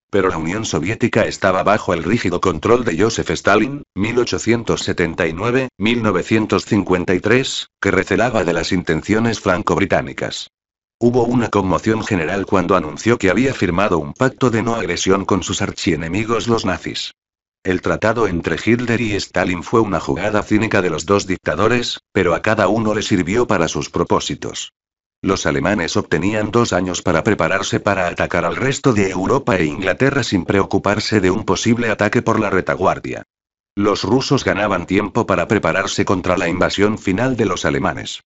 Pero la Unión Soviética estaba bajo el rígido control de Joseph Stalin, 1879-1953, que recelaba de las intenciones franco-británicas. Hubo una conmoción general cuando anunció que había firmado un pacto de no agresión con sus archienemigos los nazis. El tratado entre Hitler y Stalin fue una jugada cínica de los dos dictadores, pero a cada uno le sirvió para sus propósitos. Los alemanes obtenían dos años para prepararse para atacar al resto de Europa e Inglaterra sin preocuparse de un posible ataque por la retaguardia. Los rusos ganaban tiempo para prepararse contra la invasión final de los alemanes.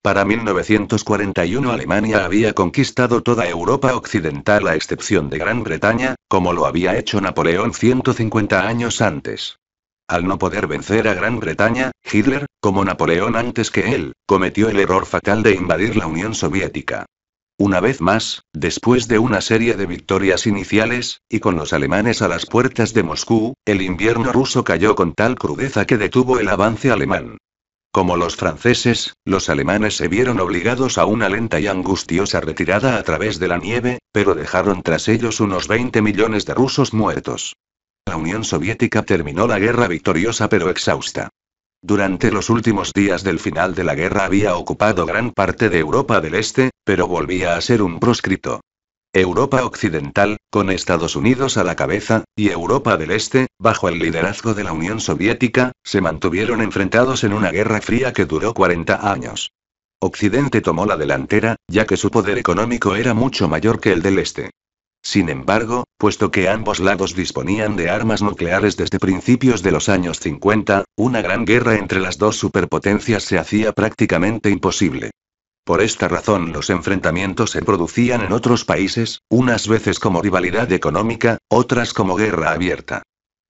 Para 1941 Alemania había conquistado toda Europa occidental a excepción de Gran Bretaña, como lo había hecho Napoleón 150 años antes. Al no poder vencer a Gran Bretaña, Hitler, como Napoleón antes que él, cometió el error fatal de invadir la Unión Soviética. Una vez más, después de una serie de victorias iniciales, y con los alemanes a las puertas de Moscú, el invierno ruso cayó con tal crudeza que detuvo el avance alemán. Como los franceses, los alemanes se vieron obligados a una lenta y angustiosa retirada a través de la nieve, pero dejaron tras ellos unos 20 millones de rusos muertos. La Unión Soviética terminó la guerra victoriosa pero exhausta. Durante los últimos días del final de la guerra había ocupado gran parte de Europa del Este, pero volvía a ser un proscrito. Europa Occidental, con Estados Unidos a la cabeza, y Europa del Este, bajo el liderazgo de la Unión Soviética, se mantuvieron enfrentados en una guerra fría que duró 40 años. Occidente tomó la delantera, ya que su poder económico era mucho mayor que el del Este. Sin embargo, puesto que ambos lados disponían de armas nucleares desde principios de los años 50, una gran guerra entre las dos superpotencias se hacía prácticamente imposible. Por esta razón los enfrentamientos se producían en otros países, unas veces como rivalidad económica, otras como guerra abierta.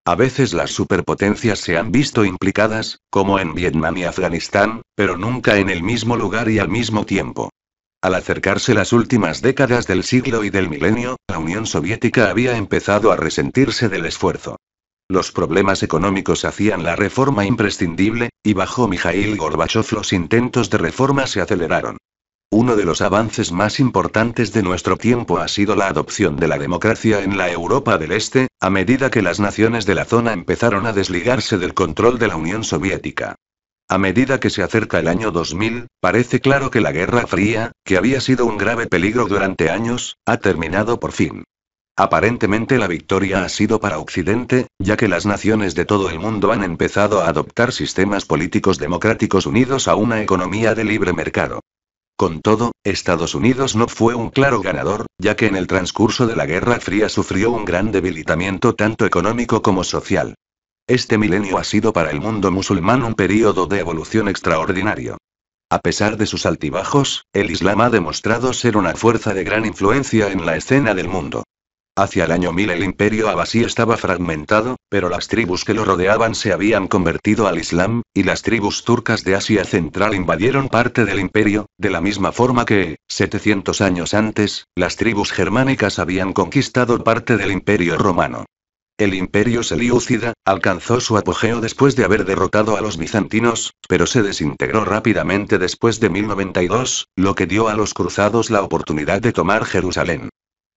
A veces las superpotencias se han visto implicadas, como en Vietnam y Afganistán, pero nunca en el mismo lugar y al mismo tiempo. Al acercarse las últimas décadas del siglo y del milenio, la Unión Soviética había empezado a resentirse del esfuerzo. Los problemas económicos hacían la reforma imprescindible, y bajo Mikhail Gorbachev los intentos de reforma se aceleraron. Uno de los avances más importantes de nuestro tiempo ha sido la adopción de la democracia en la Europa del Este, a medida que las naciones de la zona empezaron a desligarse del control de la Unión Soviética. A medida que se acerca el año 2000, parece claro que la Guerra Fría, que había sido un grave peligro durante años, ha terminado por fin. Aparentemente la victoria ha sido para Occidente, ya que las naciones de todo el mundo han empezado a adoptar sistemas políticos democráticos unidos a una economía de libre mercado. Con todo, Estados Unidos no fue un claro ganador, ya que en el transcurso de la Guerra Fría sufrió un gran debilitamiento tanto económico como social. Este milenio ha sido para el mundo musulmán un período de evolución extraordinario. A pesar de sus altibajos, el Islam ha demostrado ser una fuerza de gran influencia en la escena del mundo. Hacia el año 1000 el imperio abasí estaba fragmentado, pero las tribus que lo rodeaban se habían convertido al Islam, y las tribus turcas de Asia Central invadieron parte del imperio, de la misma forma que, 700 años antes, las tribus germánicas habían conquistado parte del imperio romano. El imperio selyúcida alcanzó su apogeo después de haber derrotado a los bizantinos, pero se desintegró rápidamente después de 1092, lo que dio a los cruzados la oportunidad de tomar Jerusalén.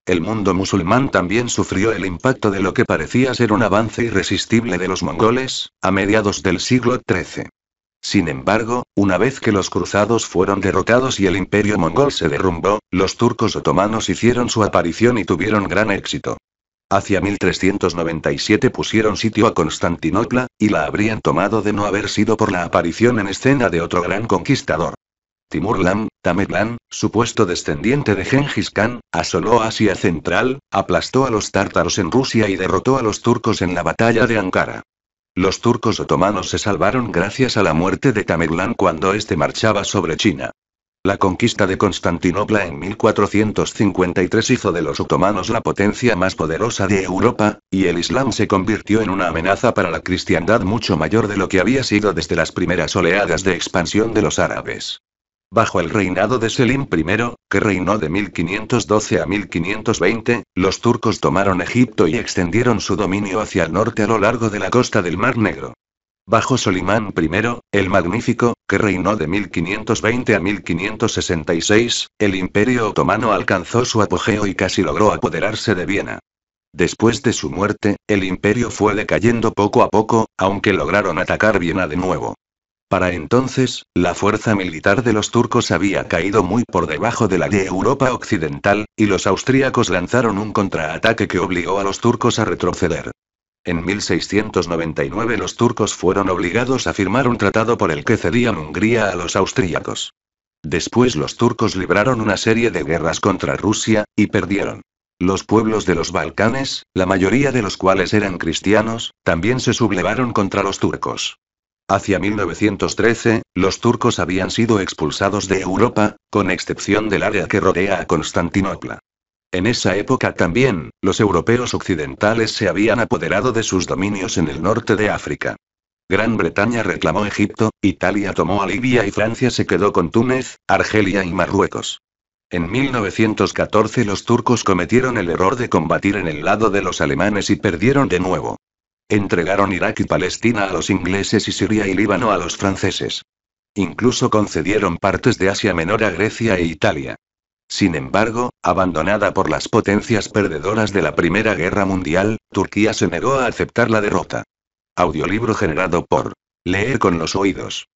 El mundo musulmán también sufrió el impacto de lo que parecía ser un avance irresistible de los mongoles, a mediados del siglo XIII. Sin embargo, una vez que los cruzados fueron derrotados y el imperio mongol se derrumbó, los turcos otomanos hicieron su aparición y tuvieron gran éxito. Hacia 1397 pusieron sitio a Constantinopla, y la habrían tomado de no haber sido por la aparición en escena de otro gran conquistador. Timurlam, Tamerlán, supuesto descendiente de Genghis Khan, asoló Asia Central, aplastó a los tártaros en Rusia y derrotó a los turcos en la batalla de Ankara. Los turcos otomanos se salvaron gracias a la muerte de Tamerlán cuando éste marchaba sobre China. La conquista de Constantinopla en 1453 hizo de los otomanos la potencia más poderosa de Europa, y el Islam se convirtió en una amenaza para la cristiandad mucho mayor de lo que había sido desde las primeras oleadas de expansión de los árabes. Bajo el reinado de Selim I, que reinó de 1512 a 1520, los turcos tomaron Egipto y extendieron su dominio hacia el norte a lo largo de la costa del Mar Negro. Bajo Solimán I, el Magnífico, que reinó de 1520 a 1566, el Imperio Otomano alcanzó su apogeo y casi logró apoderarse de Viena. Después de su muerte, el imperio fue decayendo poco a poco, aunque lograron atacar Viena de nuevo. Para entonces, la fuerza militar de los turcos había caído muy por debajo de la de Europa Occidental, y los austríacos lanzaron un contraataque que obligó a los turcos a retroceder. En 1699 los turcos fueron obligados a firmar un tratado por el que cedían Hungría a los austríacos. Después los turcos libraron una serie de guerras contra Rusia, y perdieron. Los pueblos de los Balcanes, la mayoría de los cuales eran cristianos, también se sublevaron contra los turcos. Hacia 1913, los turcos habían sido expulsados de Europa, con excepción del área que rodea a Constantinopla. En esa época también, los europeos occidentales se habían apoderado de sus dominios en el norte de África. Gran Bretaña reclamó Egipto, Italia tomó a Libia y Francia se quedó con Túnez, Argelia y Marruecos. En 1914 los turcos cometieron el error de combatir en el lado de los alemanes y perdieron de nuevo. Entregaron Irak y Palestina a los ingleses y Siria y Líbano a los franceses. Incluso concedieron partes de Asia Menor a Grecia e Italia. Sin embargo, abandonada por las potencias perdedoras de la Primera Guerra Mundial, Turquía se negó a aceptar la derrota. Audiolibro generado por Leer con los oídos.